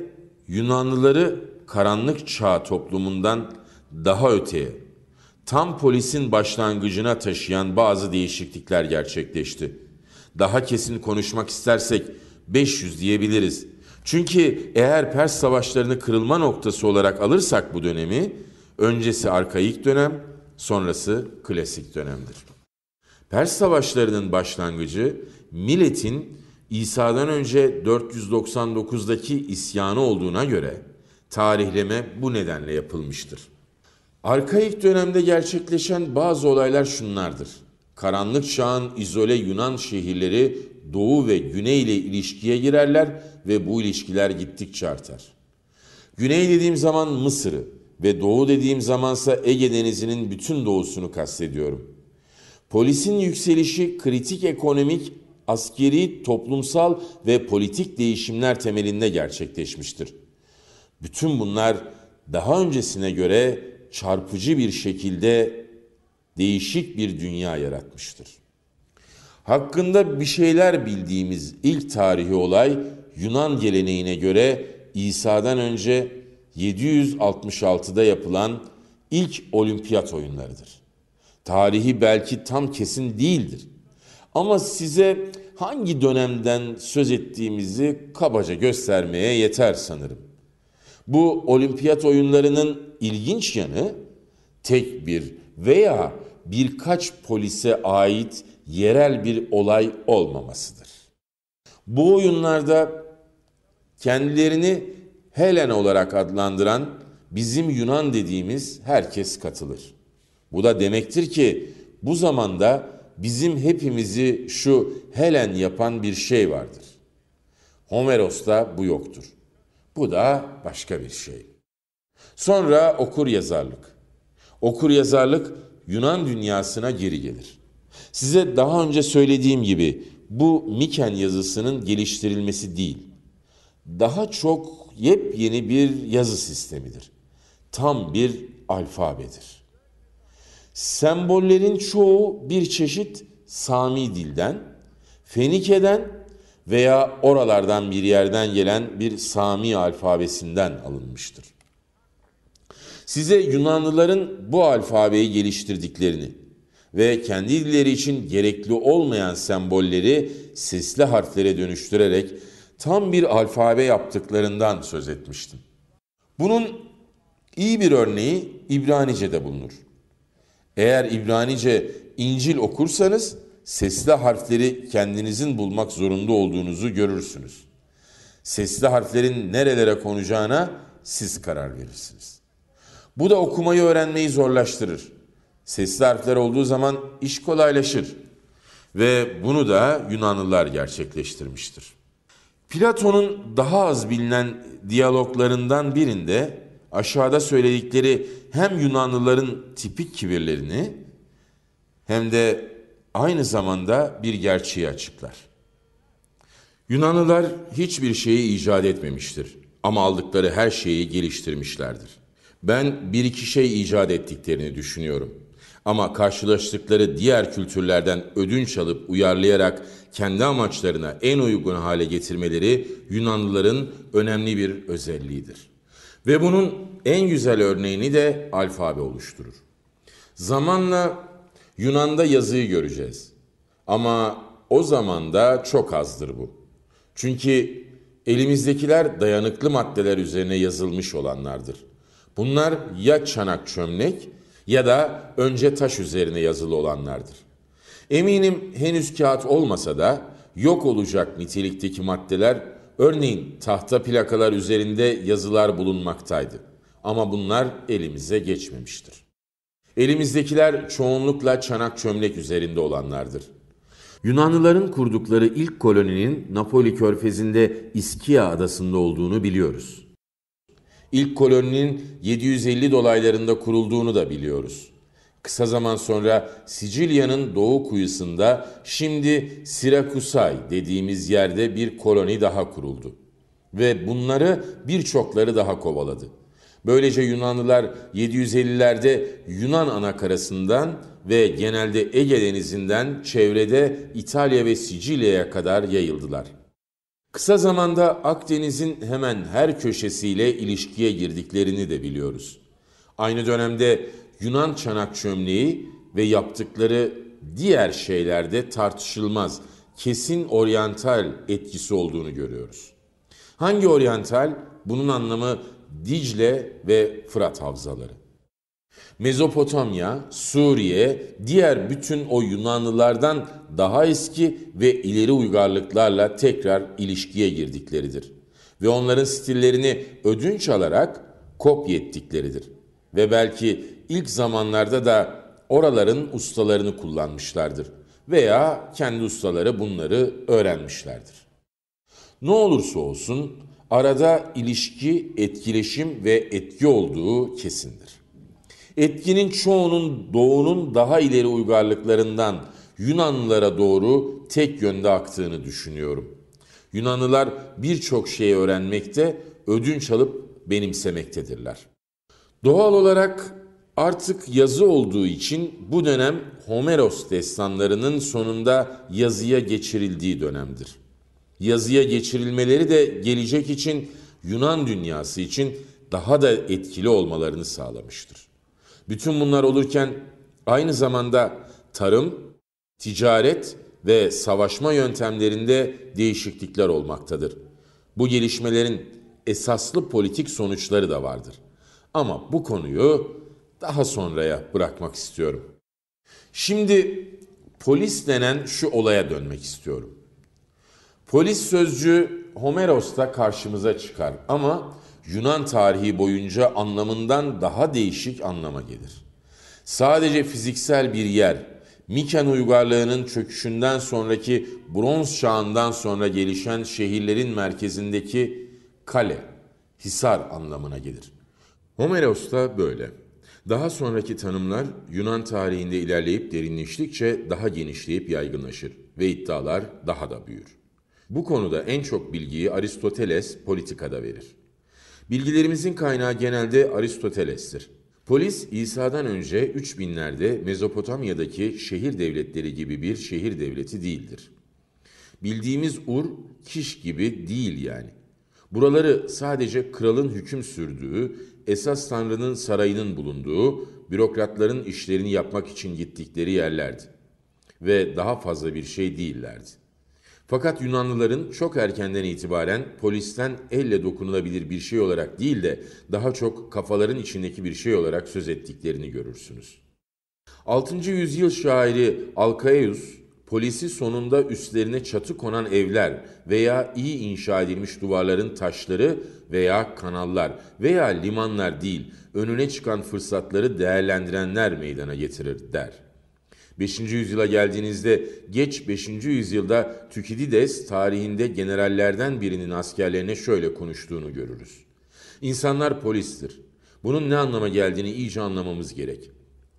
Yunanlıları karanlık çağ toplumundan daha öteye, tam polisin başlangıcına taşıyan bazı değişiklikler gerçekleşti. Daha kesin konuşmak istersek 500 diyebiliriz. Çünkü eğer Pers savaşlarını kırılma noktası olarak alırsak bu dönemi, öncesi arkaik dönem, sonrası klasik dönemdir. Pers savaşlarının başlangıcı milletin İsa'dan önce 499'daki isyanı olduğuna göre tarihleme bu nedenle yapılmıştır. Arkaik dönemde gerçekleşen bazı olaylar şunlardır. Karanlık çağın izole Yunan şehirleri doğu ve güney ile ilişkiye girerler ve bu ilişkiler gittikçe artar. Güney dediğim zaman Mısır'ı, ve doğu dediğim zamansa Ege Denizi'nin bütün doğusunu kastediyorum. Polisin yükselişi kritik ekonomik, askeri, toplumsal ve politik değişimler temelinde gerçekleşmiştir. Bütün bunlar daha öncesine göre çarpıcı bir şekilde değişik bir dünya yaratmıştır. Hakkında bir şeyler bildiğimiz ilk tarihi olay Yunan geleneğine göre İsa'dan önce 766'da yapılan ilk olimpiyat oyunlarıdır. Tarihi belki tam kesin değildir. Ama size hangi dönemden söz ettiğimizi kabaca göstermeye yeter sanırım. Bu olimpiyat oyunlarının ilginç yanı tek bir veya birkaç polise ait yerel bir olay olmamasıdır. Bu oyunlarda kendilerini Helen olarak adlandıran bizim Yunan dediğimiz herkes katılır. Bu da demektir ki bu zamanda bizim hepimizi şu Helen yapan bir şey vardır. Homeros'ta bu yoktur. Bu da başka bir şey. Sonra okur yazarlık. Okur yazarlık Yunan dünyasına geri gelir. Size daha önce söylediğim gibi bu Miken yazısının geliştirilmesi değil, daha çok yepyeni bir yazı sistemidir. Tam bir alfabedir. Sembollerin çoğu bir çeşit Sami dilden, Fenike'den veya oralardan bir yerden gelen bir Sami alfabesinden alınmıştır. Size Yunanlıların bu alfabeyi geliştirdiklerini ve kendi dilleri için gerekli olmayan sembolleri sesli harflere dönüştürerek tam bir alfabe yaptıklarından söz etmiştim. Bunun iyi bir örneği İbranice'de bulunur. Eğer İbranice İncil okursanız sesli harfleri kendinizin bulmak zorunda olduğunuzu görürsünüz. Sesli harflerin nerelere konacağına siz karar verirsiniz. Bu da okumayı öğrenmeyi zorlaştırır. Sesli harfler olduğu zaman iş kolaylaşır ve bunu da Yunanlılar gerçekleştirmiştir. Platon'un daha az bilinen diyaloglarından birinde aşağıda söyledikleri hem Yunanlıların tipik kibirlerini hem de aynı zamanda bir gerçeği açıklar. Yunanlılar hiçbir şeyi icat etmemiştir ama aldıkları her şeyi geliştirmişlerdir. Ben bir iki şey icat ettiklerini düşünüyorum.'' Ama karşılaştıkları diğer kültürlerden ödünç alıp uyarlayarak kendi amaçlarına en uygun hale getirmeleri Yunanlıların önemli bir özelliğidir. Ve bunun en güzel örneğini de alfabe oluşturur. Zamanla Yunan'da yazıyı göreceğiz. Ama o zaman da çok azdır bu. Çünkü elimizdekiler dayanıklı maddeler üzerine yazılmış olanlardır. Bunlar ya çanak çömlek ya da önce taş üzerine yazılı olanlardır. Eminim henüz kağıt olmasa da yok olacak nitelikteki maddeler örneğin tahta plakalar üzerinde yazılar bulunmaktaydı. Ama bunlar elimize geçmemiştir. Elimizdekiler çoğunlukla çanak çömlek üzerinde olanlardır. Yunanlıların kurdukları ilk koloninin Napoli körfezinde İskia adasında olduğunu biliyoruz. İlk koloninin 750 dolaylarında kurulduğunu da biliyoruz. Kısa zaman sonra Sicilya'nın doğu kuyusunda şimdi Sirakusay dediğimiz yerde bir koloni daha kuruldu. Ve bunları birçokları daha kovaladı. Böylece Yunanlılar 750'lerde Yunan anakarasından ve genelde Ege denizinden çevrede İtalya ve Sicilya'ya kadar yayıldılar. Kısa zamanda Akdeniz'in hemen her köşesiyle ilişkiye girdiklerini de biliyoruz. Aynı dönemde Yunan çanak çömleği ve yaptıkları diğer şeylerde tartışılmaz, kesin oryantal etkisi olduğunu görüyoruz. Hangi oryantal? Bunun anlamı Dicle ve Fırat havzaları. Mezopotamya, Suriye, diğer bütün o Yunanlılardan daha eski ve ileri uygarlıklarla tekrar ilişkiye girdikleridir. Ve onların stillerini ödünç alarak kopya ettikleridir. Ve belki ilk zamanlarda da oraların ustalarını kullanmışlardır veya kendi ustaları bunları öğrenmişlerdir. Ne olursa olsun arada ilişki, etkileşim ve etki olduğu kesindir. Etkinin çoğunun doğunun daha ileri uygarlıklarından Yunanlılara doğru tek yönde aktığını düşünüyorum. Yunanlılar birçok şeyi öğrenmekte, ödünç alıp benimsemektedirler. Doğal olarak artık yazı olduğu için bu dönem Homeros destanlarının sonunda yazıya geçirildiği dönemdir. Yazıya geçirilmeleri de gelecek için Yunan dünyası için daha da etkili olmalarını sağlamıştır. Bütün bunlar olurken aynı zamanda tarım, ticaret ve savaşma yöntemlerinde değişiklikler olmaktadır. Bu gelişmelerin esaslı politik sonuçları da vardır. Ama bu konuyu daha sonraya bırakmak istiyorum. Şimdi polis denen şu olaya dönmek istiyorum. Polis sözcüğü Homeros'ta karşımıza çıkar ama Yunan tarihi boyunca anlamından daha değişik anlama gelir. Sadece fiziksel bir yer, Miken uygarlığının çöküşünden sonraki bronz çağından sonra gelişen şehirlerin merkezindeki kale, hisar anlamına gelir. Homeros da böyle. Daha sonraki tanımlar Yunan tarihinde ilerleyip derinleştikçe daha genişleyip yaygınlaşır ve iddialar daha da büyür. Bu konuda en çok bilgiyi Aristoteles politikada verir. Bilgilerimizin kaynağı genelde Aristoteles'tir. Polis İsa'dan önce 3000'lerde Mezopotamya'daki şehir devletleri gibi bir şehir devleti değildir. Bildiğimiz Ur, Kiş gibi değil yani. Buraları sadece kralın hüküm sürdüğü, esas tanrının sarayının bulunduğu, bürokratların işlerini yapmak için gittikleri yerlerdi. Ve daha fazla bir şey değillerdi. Fakat Yunanlıların çok erkenden itibaren polisten elle dokunulabilir bir şey olarak değil de daha çok kafaların içindeki bir şey olarak söz ettiklerini görürsünüz. 6. yüzyıl şairi Alkaeus, polisi sonunda üstlerine çatı konan evler veya iyi inşa edilmiş duvarların taşları veya kanallar veya limanlar değil, önüne çıkan fırsatları değerlendirenler meydana getirir der.'' 5. yüzyıla geldiğinizde geç 5. yüzyılda Tükidides tarihinde generallerden birinin askerlerine şöyle konuştuğunu görürüz. İnsanlar polistir. Bunun ne anlama geldiğini iyice anlamamız gerek.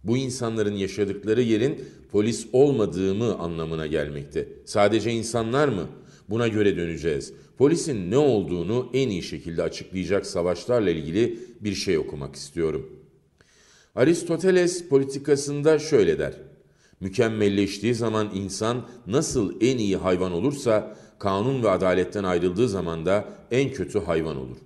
Bu insanların yaşadıkları yerin polis olmadığı anlamına gelmekte. Sadece insanlar mı? Buna göre döneceğiz. Polisin ne olduğunu en iyi şekilde açıklayacak savaşlarla ilgili bir şey okumak istiyorum. Aristoteles politikasında şöyle der. Mükemmelleştiği zaman insan nasıl en iyi hayvan olursa, kanun ve adaletten ayrıldığı zaman da en kötü hayvan olur.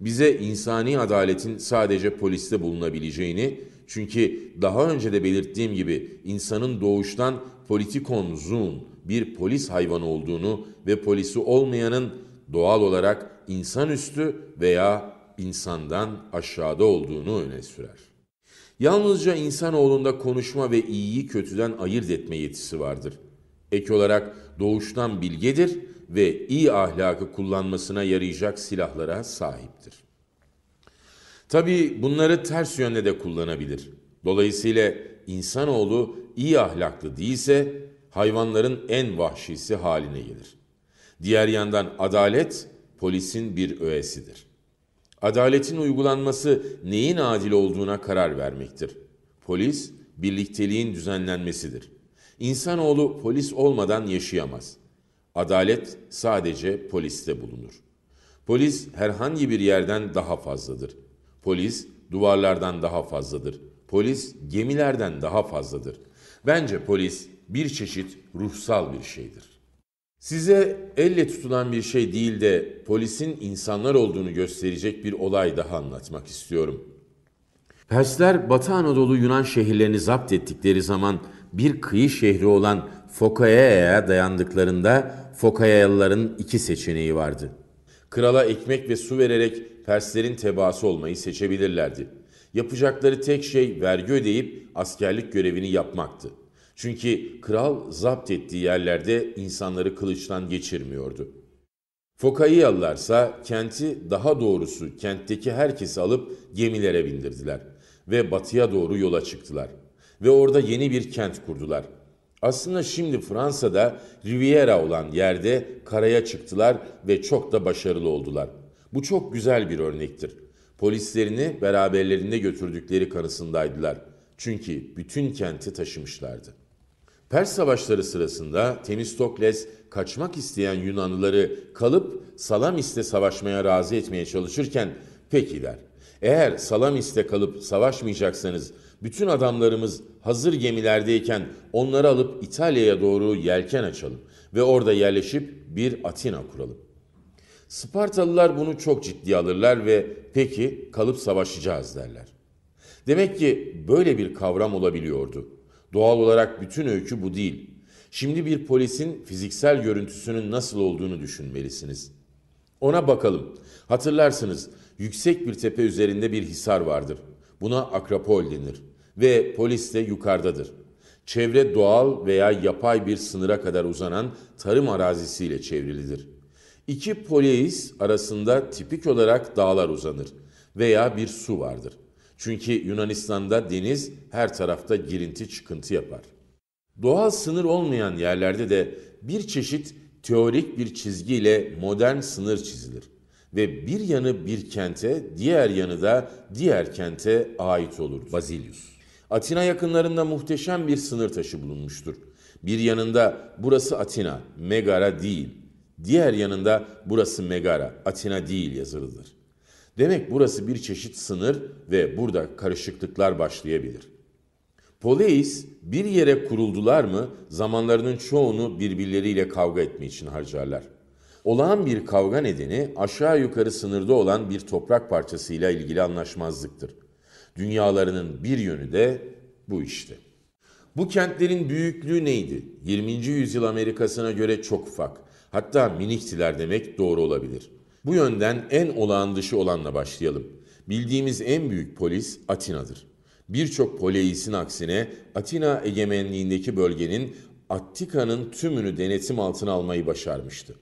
Bize insani adaletin sadece poliste bulunabileceğini, çünkü daha önce de belirttiğim gibi insanın doğuştan politikon zoon bir polis hayvanı olduğunu ve polisi olmayanın doğal olarak insanüstü veya insandan aşağıda olduğunu öne sürer. Yalnızca insanoğlunda konuşma ve iyiyi kötüden ayırt etme yetisi vardır. Ek olarak doğuştan bilgedir ve iyi ahlakı kullanmasına yarayacak silahlara sahiptir. Tabi bunları ters yönde de kullanabilir. Dolayısıyla insanoğlu iyi ahlaklı değilse hayvanların en vahşisi haline gelir. Diğer yandan adalet polisin bir öğesidir. Adaletin uygulanması neyin adil olduğuna karar vermektir. Polis, birlikteliğin düzenlenmesidir. İnsanoğlu polis olmadan yaşayamaz. Adalet sadece poliste bulunur. Polis herhangi bir yerden daha fazladır. Polis duvarlardan daha fazladır. Polis gemilerden daha fazladır. Bence polis bir çeşit ruhsal bir şeydir. Size elle tutulan bir şey değil de polisin insanlar olduğunu gösterecek bir olay daha anlatmak istiyorum. Persler Batı Anadolu Yunan şehirlerini zapt ettikleri zaman bir kıyı şehri olan Fokaya'ya dayandıklarında Fokayalıların iki seçeneği vardı. Krala ekmek ve su vererek Perslerin tebaası olmayı seçebilirlerdi. Yapacakları tek şey vergi ödeyip askerlik görevini yapmaktı. Çünkü kral zapt ettiği yerlerde insanları kılıçtan geçirmiyordu. Fokaiyalılarsa kenti daha doğrusu kentteki herkesi alıp gemilere bindirdiler ve batıya doğru yola çıktılar ve orada yeni bir kent kurdular. Aslında şimdi Fransa'da Riviera olan yerde karaya çıktılar ve çok da başarılı oldular. Bu çok güzel bir örnektir. Polislerini beraberlerinde götürdükleri kanısındaydılar. Çünkü bütün kenti taşımışlardı. Pers savaşları sırasında Temistokles kaçmak isteyen Yunanlıları kalıp Salamis'te savaşmaya razı etmeye çalışırken peki der. Eğer Salamis'te kalıp savaşmayacaksanız bütün adamlarımız hazır gemilerdeyken onları alıp İtalya'ya doğru yelken açalım ve orada yerleşip bir Atina kuralım. Spartalılar bunu çok ciddi alırlar ve peki kalıp savaşacağız derler. Demek ki böyle bir kavram olabiliyordu. Doğal olarak bütün öykü bu değil. Şimdi bir polisin fiziksel görüntüsünün nasıl olduğunu düşünmelisiniz. Ona bakalım. Hatırlarsınız yüksek bir tepe üzerinde bir hisar vardır. Buna akrapol denir ve polis de yukarıdadır. Çevre doğal veya yapay bir sınıra kadar uzanan tarım arazisiyle çevrilidir. İki polis arasında tipik olarak dağlar uzanır veya bir su vardır. Çünkü Yunanistan'da deniz her tarafta girinti çıkıntı yapar. Doğal sınır olmayan yerlerde de bir çeşit teorik bir çizgiyle modern sınır çizilir ve bir yanı bir kente, diğer yanı da diğer kente ait olur. Basilius. Atina yakınlarında muhteşem bir sınır taşı bulunmuştur. Bir yanında burası Atina, Megara değil. Diğer yanında burası Megara, Atina değil yazılıdır. Demek burası bir çeşit sınır ve burada karışıklıklar başlayabilir. Poleis bir yere kuruldular mı zamanlarının çoğunu birbirleriyle kavga etme için harcarlar. Olağan bir kavga nedeni aşağı yukarı sınırda olan bir toprak parçasıyla ilgili anlaşmazlıktır. Dünyalarının bir yönü de bu işte. Bu kentlerin büyüklüğü neydi? 20. yüzyıl Amerikasına göre çok ufak. Hatta miniktiler demek doğru olabilir.'' Bu yönden en olağan dışı olanla başlayalım. Bildiğimiz en büyük polis Atina'dır. Birçok poleisin aksine Atina egemenliğindeki bölgenin Attika'nın tümünü denetim altına almayı başarmıştı.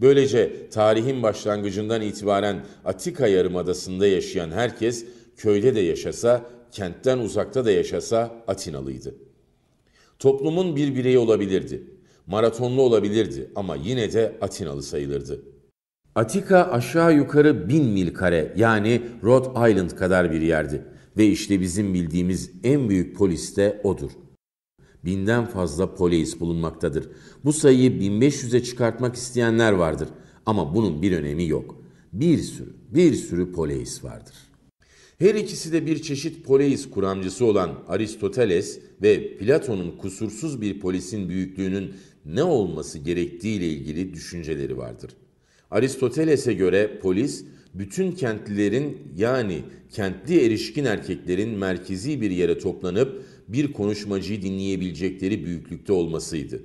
Böylece tarihin başlangıcından itibaren Atika Yarımadası'nda yaşayan herkes köyde de yaşasa, kentten uzakta da yaşasa Atinalıydı. Toplumun bir bireyi olabilirdi, maratonlu olabilirdi ama yine de Atinalı sayılırdı. Atika aşağı yukarı bin mil kare yani Rhode Island kadar bir yerdi. Ve işte bizim bildiğimiz en büyük polis de odur. Binden fazla polis bulunmaktadır. Bu sayıyı 1500'e çıkartmak isteyenler vardır. Ama bunun bir önemi yok. Bir sürü, bir sürü polis vardır. Her ikisi de bir çeşit polis kuramcısı olan Aristoteles ve Platon'un kusursuz bir polisin büyüklüğünün ne olması gerektiği ile ilgili düşünceleri vardır.'' Aristoteles'e göre polis bütün kentlilerin yani kentli erişkin erkeklerin merkezi bir yere toplanıp bir konuşmacıyı dinleyebilecekleri büyüklükte olmasıydı.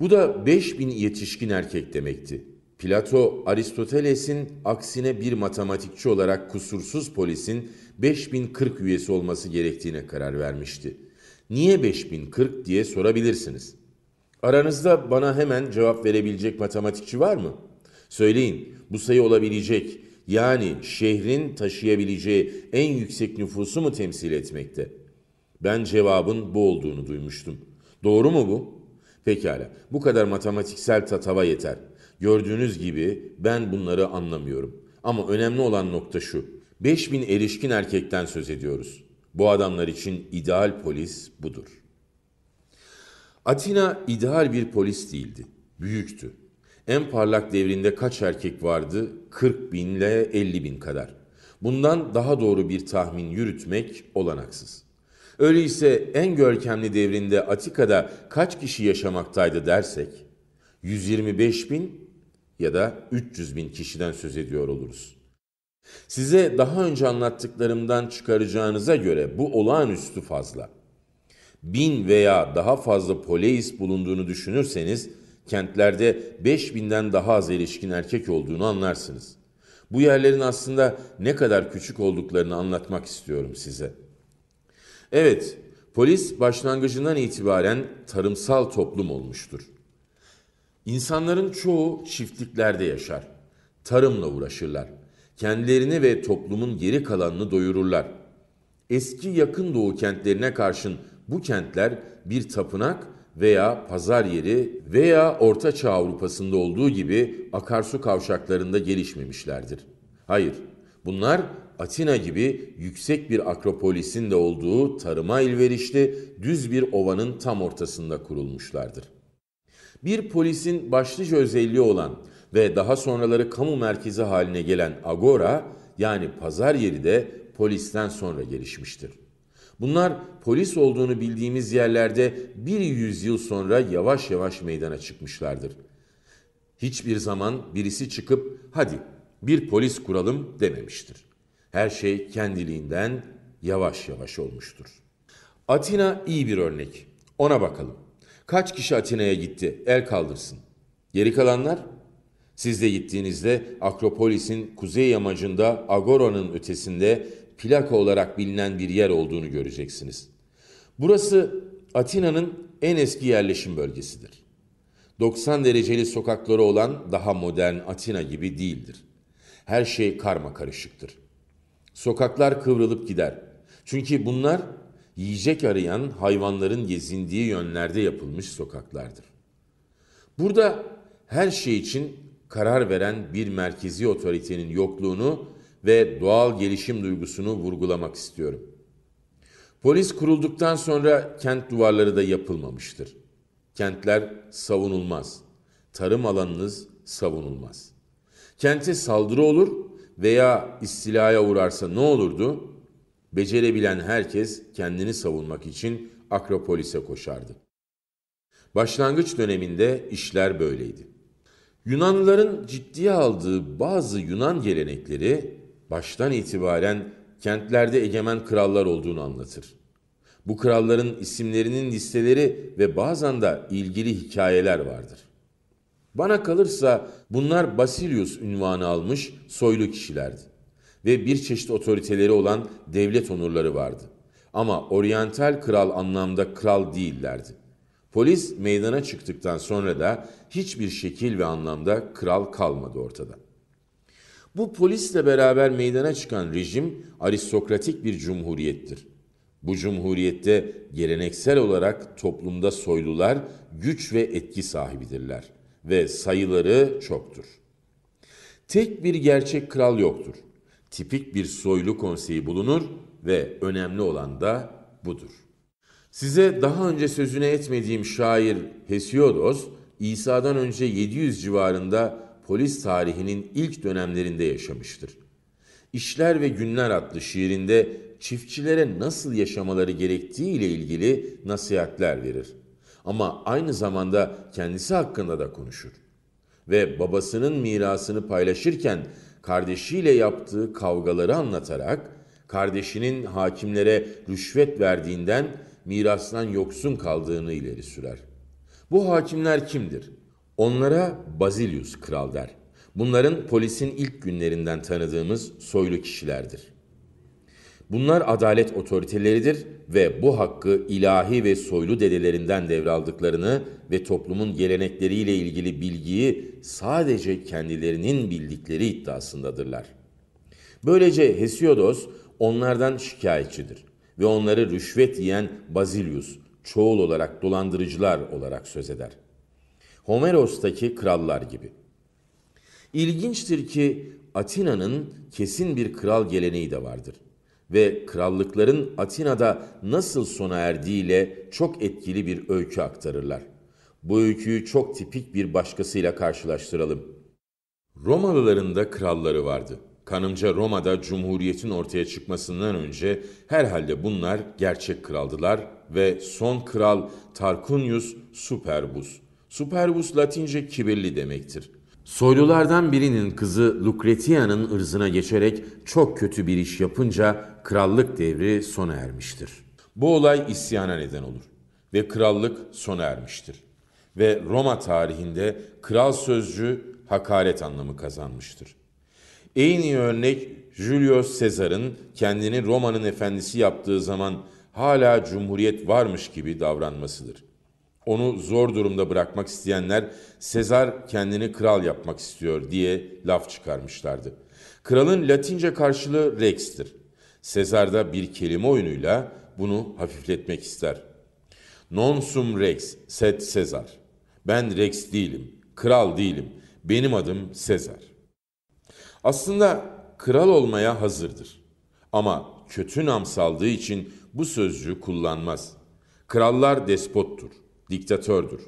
Bu da 5000 yetişkin erkek demekti. Plato, Aristoteles'in aksine bir matematikçi olarak kusursuz polisin 5040 üyesi olması gerektiğine karar vermişti. Niye 5040 diye sorabilirsiniz. Aranızda bana hemen cevap verebilecek matematikçi var mı?'' Söyleyin bu sayı olabilecek yani şehrin taşıyabileceği en yüksek nüfusu mu temsil etmekte? Ben cevabın bu olduğunu duymuştum. Doğru mu bu? Pekala. Bu kadar matematiksel tatava yeter. Gördüğünüz gibi ben bunları anlamıyorum. Ama önemli olan nokta şu. 5000 erişkin erkekten söz ediyoruz. Bu adamlar için ideal polis budur. Atina ideal bir polis değildi. Büyüktü. En parlak devrinde kaç erkek vardı? 40 bin ile 50 bin kadar. Bundan daha doğru bir tahmin yürütmek olanaksız. Öyleyse en görkemli devrinde Atika'da kaç kişi yaşamaktaydı dersek, 125 bin ya da 300 bin kişiden söz ediyor oluruz. Size daha önce anlattıklarımdan çıkaracağınıza göre bu olağanüstü fazla. Bin veya daha fazla poleis bulunduğunu düşünürseniz Kentlerde 5000'den daha az erişkin erkek olduğunu anlarsınız. Bu yerlerin aslında ne kadar küçük olduklarını anlatmak istiyorum size. Evet, polis başlangıcından itibaren tarımsal toplum olmuştur. İnsanların çoğu çiftliklerde yaşar. Tarımla uğraşırlar. Kendilerini ve toplumun geri kalanını doyururlar. Eski yakın doğu kentlerine karşın bu kentler bir tapınak veya pazar yeri veya Ortaçağ Avrupa'sında olduğu gibi akarsu kavşaklarında gelişmemişlerdir. Hayır, bunlar Atina gibi yüksek bir akropolisin de olduğu tarıma ilverişli düz bir ovanın tam ortasında kurulmuşlardır. Bir polisin başlıca özelliği olan ve daha sonraları kamu merkezi haline gelen agora yani pazar yeri de polisten sonra gelişmiştir. Bunlar polis olduğunu bildiğimiz yerlerde bir yüzyıl sonra yavaş yavaş meydana çıkmışlardır. Hiçbir zaman birisi çıkıp hadi bir polis kuralım dememiştir. Her şey kendiliğinden yavaş yavaş olmuştur. Atina iyi bir örnek. Ona bakalım. Kaç kişi Atina'ya gitti? El kaldırsın. Geri kalanlar? Siz de gittiğinizde Akropolis'in kuzey yamacında Agora'nın ötesinde plaka olarak bilinen bir yer olduğunu göreceksiniz. Burası Atina'nın en eski yerleşim bölgesidir. 90 dereceli sokakları olan daha modern Atina gibi değildir. Her şey karma karışıktır. Sokaklar kıvrılıp gider. Çünkü bunlar yiyecek arayan hayvanların gezindiği yönlerde yapılmış sokaklardır. Burada her şey için karar veren bir merkezi otoritenin yokluğunu ve doğal gelişim duygusunu vurgulamak istiyorum. Polis kurulduktan sonra kent duvarları da yapılmamıştır. Kentler savunulmaz. Tarım alanınız savunulmaz. Kente saldırı olur veya istilaya uğrarsa ne olurdu? Becerebilen herkes kendini savunmak için Akropolis'e koşardı. Başlangıç döneminde işler böyleydi. Yunanlıların ciddiye aldığı bazı Yunan gelenekleri baştan itibaren kentlerde egemen krallar olduğunu anlatır. Bu kralların isimlerinin listeleri ve bazen de ilgili hikayeler vardır. Bana kalırsa bunlar Basilius ünvanı almış soylu kişilerdi ve bir çeşit otoriteleri olan devlet onurları vardı. Ama oryantal kral anlamda kral değillerdi. Polis meydana çıktıktan sonra da hiçbir şekil ve anlamda kral kalmadı ortada. Bu polisle beraber meydana çıkan rejim aristokratik bir cumhuriyettir. Bu cumhuriyette geleneksel olarak toplumda soylular güç ve etki sahibidirler ve sayıları çoktur. Tek bir gerçek kral yoktur. Tipik bir soylu konseyi bulunur ve önemli olan da budur. Size daha önce sözüne etmediğim şair Hesiodos, İsa'dan önce 700 civarında polis tarihinin ilk dönemlerinde yaşamıştır. İşler ve Günler adlı şiirinde çiftçilere nasıl yaşamaları gerektiği ile ilgili nasihatler verir. Ama aynı zamanda kendisi hakkında da konuşur. Ve babasının mirasını paylaşırken kardeşiyle yaptığı kavgaları anlatarak kardeşinin hakimlere rüşvet verdiğinden mirastan yoksun kaldığını ileri sürer. Bu hakimler kimdir? Onlara Bazilius kral der. Bunların polisin ilk günlerinden tanıdığımız soylu kişilerdir. Bunlar adalet otoriteleridir ve bu hakkı ilahi ve soylu dedelerinden devraldıklarını ve toplumun gelenekleriyle ilgili bilgiyi sadece kendilerinin bildikleri iddiasındadırlar. Böylece Hesiodos onlardan şikayetçidir ve onları rüşvet yiyen Bazilius, çoğul olarak dolandırıcılar olarak söz eder.'' Homeros'taki krallar gibi. İlginçtir ki Atina'nın kesin bir kral geleneği de vardır ve krallıkların Atina'da nasıl sona erdiğiyle çok etkili bir öykü aktarırlar. Bu öyküyü çok tipik bir başkasıyla karşılaştıralım. Romalıların da kralları vardı. Kanımca Roma'da cumhuriyetin ortaya çıkmasından önce herhalde bunlar gerçek kraldılar ve son kral Tarkunius Superbus Superbus Latince kibirli demektir. Soylulardan birinin kızı Lucretia'nın ırzına geçerek çok kötü bir iş yapınca krallık devri sona ermiştir. Bu olay isyana neden olur ve krallık sona ermiştir. Ve Roma tarihinde kral sözcü hakaret anlamı kazanmıştır. En iyi örnek Julius Caesar'ın kendini Roma'nın efendisi yaptığı zaman hala cumhuriyet varmış gibi davranmasıdır. Onu zor durumda bırakmak isteyenler Sezar kendini kral yapmak istiyor diye laf çıkarmışlardı. Kralın Latince karşılığı Rex'tir. Sezar da bir kelime oyunuyla bunu hafifletmek ister. Non sum Rex, sed Sezar. Ben Rex değilim, kral değilim. Benim adım Sezar. Aslında kral olmaya hazırdır. Ama kötü nam saldığı için bu sözcüğü kullanmaz. Krallar despottur diktatördür,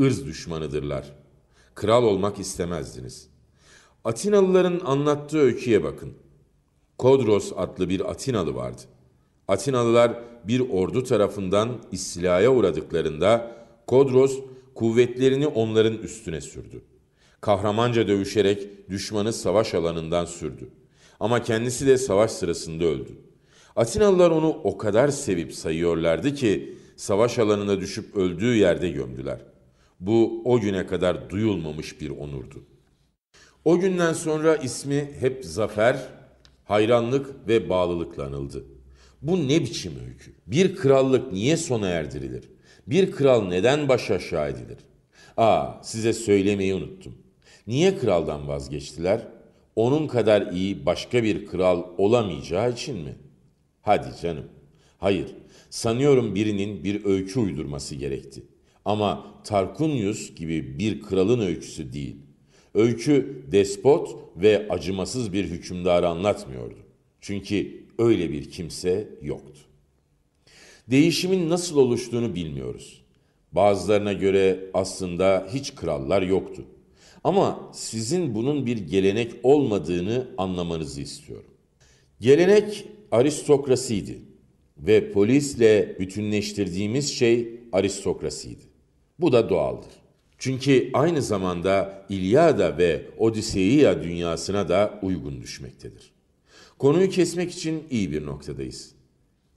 ırz düşmanıdırlar. Kral olmak istemezdiniz. Atinalıların anlattığı öyküye bakın. Kodros adlı bir Atinalı vardı. Atinalılar bir ordu tarafından istilaya uğradıklarında Kodros kuvvetlerini onların üstüne sürdü. Kahramanca dövüşerek düşmanı savaş alanından sürdü. Ama kendisi de savaş sırasında öldü. Atinalılar onu o kadar sevip sayıyorlardı ki savaş alanına düşüp öldüğü yerde gömdüler. Bu o güne kadar duyulmamış bir onurdu. O günden sonra ismi hep zafer, hayranlık ve bağlılıkla anıldı. Bu ne biçim öykü? Bir krallık niye sona erdirilir? Bir kral neden baş aşağı edilir? Aa size söylemeyi unuttum. Niye kraldan vazgeçtiler? Onun kadar iyi başka bir kral olamayacağı için mi? Hadi canım. Hayır, Sanıyorum birinin bir öykü uydurması gerekti. Ama Tarkunius gibi bir kralın öyküsü değil. Öykü despot ve acımasız bir hükümdarı anlatmıyordu. Çünkü öyle bir kimse yoktu. Değişimin nasıl oluştuğunu bilmiyoruz. Bazılarına göre aslında hiç krallar yoktu. Ama sizin bunun bir gelenek olmadığını anlamanızı istiyorum. Gelenek aristokrasiydi ve polisle bütünleştirdiğimiz şey aristokrasiydi. Bu da doğaldır. Çünkü aynı zamanda İlyada ve Odiseia dünyasına da uygun düşmektedir. Konuyu kesmek için iyi bir noktadayız.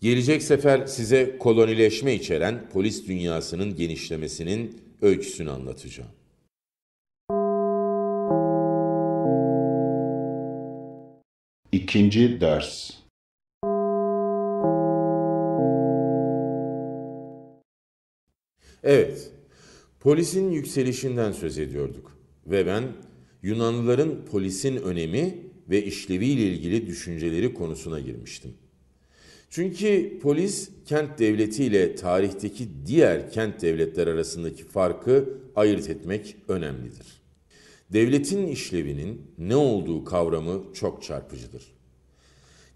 Gelecek sefer size kolonileşme içeren polis dünyasının genişlemesinin öyküsünü anlatacağım. İkinci ders Evet, polisin yükselişinden söz ediyorduk ve ben Yunanlıların polisin önemi ve işleviyle ilgili düşünceleri konusuna girmiştim. Çünkü polis kent devleti ile tarihteki diğer kent devletler arasındaki farkı ayırt etmek önemlidir. Devletin işlevinin ne olduğu kavramı çok çarpıcıdır.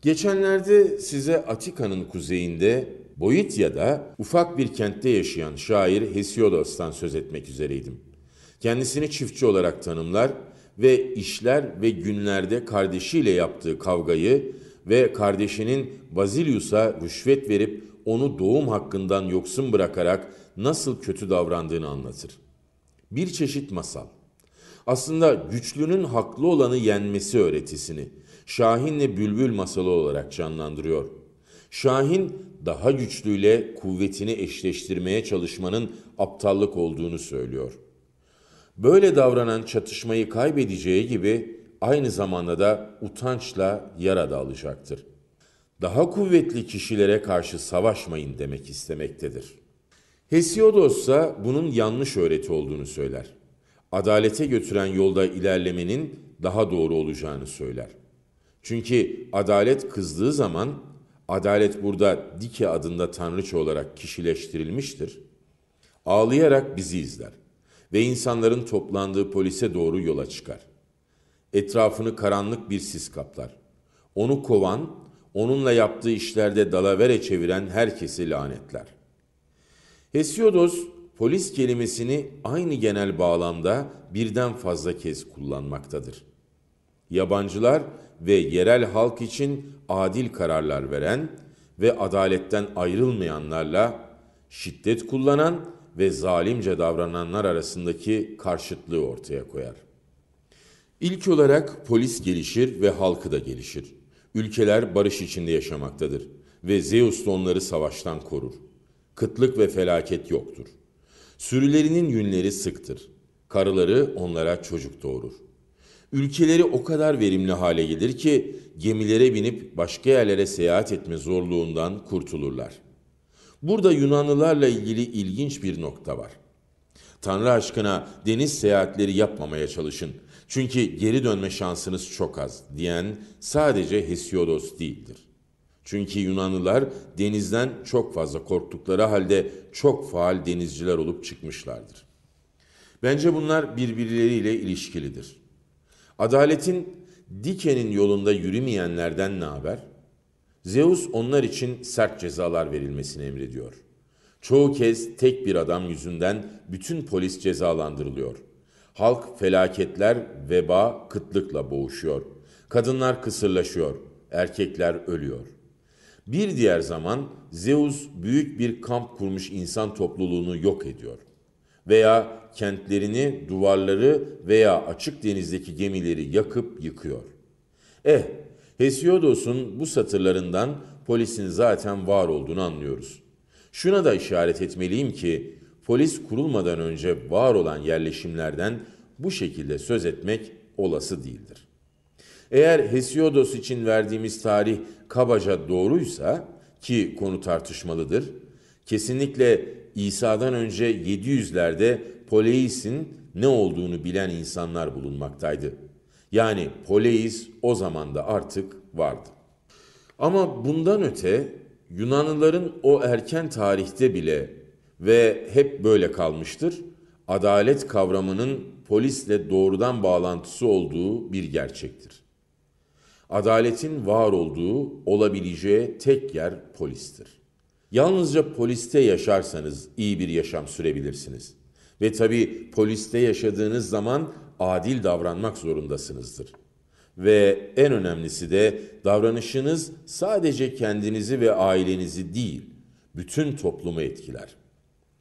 Geçenlerde size Atika'nın kuzeyinde Boitya'da ufak bir kentte yaşayan şair Hesiodos'tan söz etmek üzereydim. Kendisini çiftçi olarak tanımlar ve işler ve günlerde kardeşiyle yaptığı kavgayı ve kardeşinin Basilius'a rüşvet verip onu doğum hakkından yoksun bırakarak nasıl kötü davrandığını anlatır. Bir çeşit masal. Aslında güçlünün haklı olanı yenmesi öğretisini Şahinle Bülbül masalı olarak canlandırıyor. Şahin daha güçlüyle kuvvetini eşleştirmeye çalışmanın aptallık olduğunu söylüyor. Böyle davranan çatışmayı kaybedeceği gibi aynı zamanda da utançla yara da alacaktır. Daha kuvvetli kişilere karşı savaşmayın demek istemektedir. Hesiodos ise bunun yanlış öğreti olduğunu söyler. Adalete götüren yolda ilerlemenin daha doğru olacağını söyler. Çünkü adalet kızdığı zaman Adalet burada Dike adında tanrıç olarak kişileştirilmiştir. Ağlayarak bizi izler ve insanların toplandığı polise doğru yola çıkar. Etrafını karanlık bir sis kaplar. Onu kovan, onunla yaptığı işlerde dalavere çeviren herkesi lanetler. Hesiodos polis kelimesini aynı genel bağlamda birden fazla kez kullanmaktadır. Yabancılar ve yerel halk için adil kararlar veren ve adaletten ayrılmayanlarla şiddet kullanan ve zalimce davrananlar arasındaki karşıtlığı ortaya koyar. İlk olarak polis gelişir ve halkı da gelişir. Ülkeler barış içinde yaşamaktadır ve Zeus da onları savaştan korur. Kıtlık ve felaket yoktur. Sürülerinin yünleri sıktır. Karıları onlara çocuk doğurur. Ülkeleri o kadar verimli hale gelir ki gemilere binip başka yerlere seyahat etme zorluğundan kurtulurlar. Burada Yunanlılarla ilgili ilginç bir nokta var. Tanrı aşkına deniz seyahatleri yapmamaya çalışın. Çünkü geri dönme şansınız çok az diyen sadece Hesiodos değildir. Çünkü Yunanlılar denizden çok fazla korktukları halde çok faal denizciler olup çıkmışlardır. Bence bunlar birbirleriyle ilişkilidir. Adaletin dikenin yolunda yürümeyenlerden ne haber? Zeus onlar için sert cezalar verilmesini emrediyor. Çoğu kez tek bir adam yüzünden bütün polis cezalandırılıyor. Halk felaketler, veba, kıtlıkla boğuşuyor. Kadınlar kısırlaşıyor, erkekler ölüyor. Bir diğer zaman Zeus büyük bir kamp kurmuş insan topluluğunu yok ediyor veya kentlerini, duvarları veya açık denizdeki gemileri yakıp yıkıyor. Eh, Hesiodos'un bu satırlarından polisin zaten var olduğunu anlıyoruz. Şuna da işaret etmeliyim ki polis kurulmadan önce var olan yerleşimlerden bu şekilde söz etmek olası değildir. Eğer Hesiodos için verdiğimiz tarih kabaca doğruysa ki konu tartışmalıdır, kesinlikle İsa'dan önce 700'lerde poleisin ne olduğunu bilen insanlar bulunmaktaydı. Yani poleis o zaman da artık vardı. Ama bundan öte Yunanlıların o erken tarihte bile ve hep böyle kalmıştır, adalet kavramının polisle doğrudan bağlantısı olduğu bir gerçektir. Adaletin var olduğu, olabileceği tek yer polistir. Yalnızca poliste yaşarsanız iyi bir yaşam sürebilirsiniz. Ve tabi poliste yaşadığınız zaman adil davranmak zorundasınızdır. Ve en önemlisi de davranışınız sadece kendinizi ve ailenizi değil, bütün toplumu etkiler.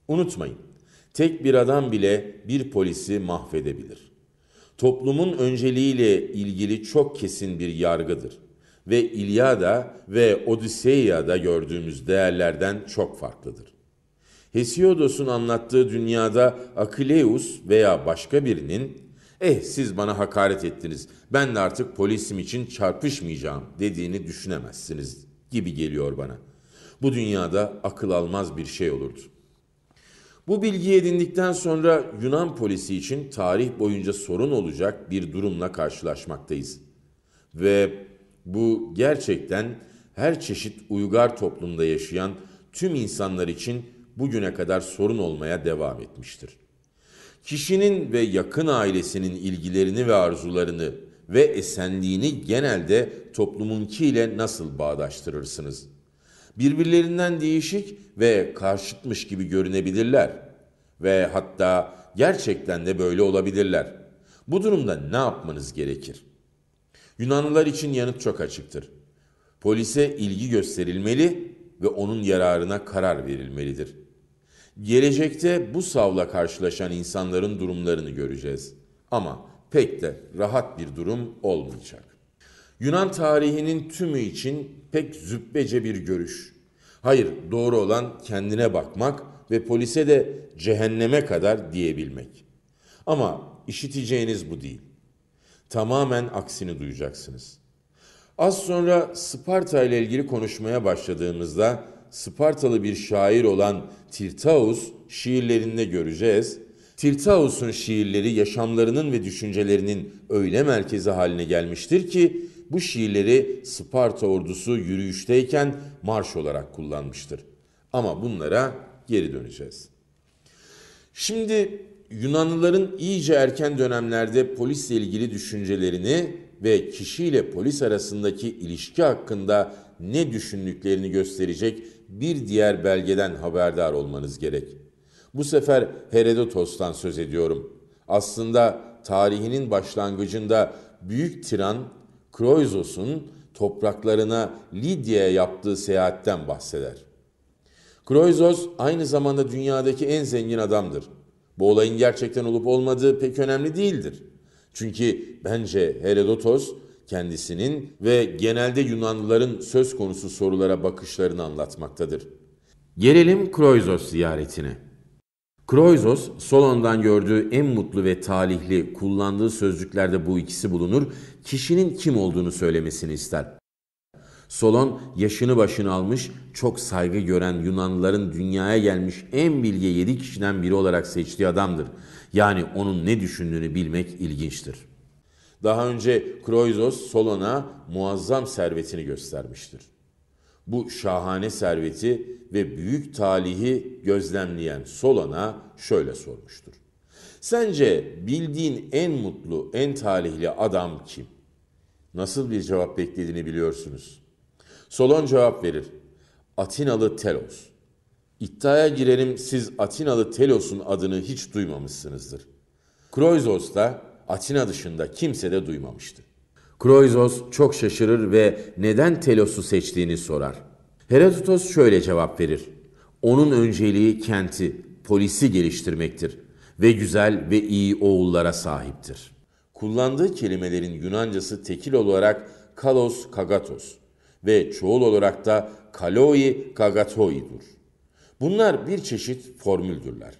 Unutmayın, tek bir adam bile bir polisi mahvedebilir. Toplumun önceliğiyle ilgili çok kesin bir yargıdır ve İlyada ve Odiseyada gördüğümüz değerlerden çok farklıdır. Hesiodos'un anlattığı dünyada Akileus veya başka birinin "Eh siz bana hakaret ettiniz. Ben de artık polisim için çarpışmayacağım." dediğini düşünemezsiniz gibi geliyor bana. Bu dünyada akıl almaz bir şey olurdu. Bu bilgiyi edindikten sonra Yunan polisi için tarih boyunca sorun olacak bir durumla karşılaşmaktayız. Ve bu gerçekten her çeşit uygar toplumda yaşayan tüm insanlar için bugüne kadar sorun olmaya devam etmiştir. Kişinin ve yakın ailesinin ilgilerini ve arzularını ve esenliğini genelde toplumunkiyle nasıl bağdaştırırsınız? Birbirlerinden değişik ve karşıtmış gibi görünebilirler ve hatta gerçekten de böyle olabilirler. Bu durumda ne yapmanız gerekir? Yunanlılar için yanıt çok açıktır. Polise ilgi gösterilmeli ve onun yararına karar verilmelidir. Gelecekte bu savla karşılaşan insanların durumlarını göreceğiz. Ama pek de rahat bir durum olmayacak. Yunan tarihinin tümü için pek züppece bir görüş. Hayır, doğru olan kendine bakmak ve polise de cehenneme kadar diyebilmek. Ama işiteceğiniz bu değil. Tamamen aksini duyacaksınız. Az sonra Sparta ile ilgili konuşmaya başladığımızda Spartalı bir şair olan Tirtaus şiirlerinde göreceğiz. Tirtaus'un şiirleri yaşamlarının ve düşüncelerinin öyle merkezi haline gelmiştir ki bu şiirleri Sparta ordusu yürüyüşteyken marş olarak kullanmıştır. Ama bunlara geri döneceğiz. Şimdi Yunanlıların iyice erken dönemlerde polisle ilgili düşüncelerini ve kişiyle polis arasındaki ilişki hakkında ne düşündüklerini gösterecek bir diğer belgeden haberdar olmanız gerek. Bu sefer Herodotos'tan söz ediyorum. Aslında tarihinin başlangıcında büyük tiran Kroizos'un topraklarına Lidya'ya yaptığı seyahatten bahseder. Kroizos aynı zamanda dünyadaki en zengin adamdır. Bu olayın gerçekten olup olmadığı pek önemli değildir. Çünkü bence Herodotos kendisinin ve genelde Yunanlıların söz konusu sorulara bakışlarını anlatmaktadır. Gelelim Kroizos ziyaretine. Kroizos, Solon'dan gördüğü en mutlu ve talihli kullandığı sözcüklerde bu ikisi bulunur, kişinin kim olduğunu söylemesini ister. Solon yaşını başını almış, çok saygı gören Yunanlıların dünyaya gelmiş en bilge yedi kişiden biri olarak seçtiği adamdır. Yani onun ne düşündüğünü bilmek ilginçtir. Daha önce Kroizos Solon'a muazzam servetini göstermiştir. Bu şahane serveti ve büyük talihi gözlemleyen Solon'a şöyle sormuştur. Sence bildiğin en mutlu, en talihli adam kim? Nasıl bir cevap beklediğini biliyorsunuz. Solon cevap verir. Atinalı Telos. İddiaya girelim siz Atinalı Telos'un adını hiç duymamışsınızdır. Kroizos da Atina dışında kimse de duymamıştı. Kroizos çok şaşırır ve neden Telos'u seçtiğini sorar. Herodotos şöyle cevap verir. Onun önceliği kenti, polisi geliştirmektir ve güzel ve iyi oğullara sahiptir. Kullandığı kelimelerin Yunancası tekil olarak kalos kagatos ve çoğul olarak da kaloi kagatoi'dur. Bunlar bir çeşit formüldürler.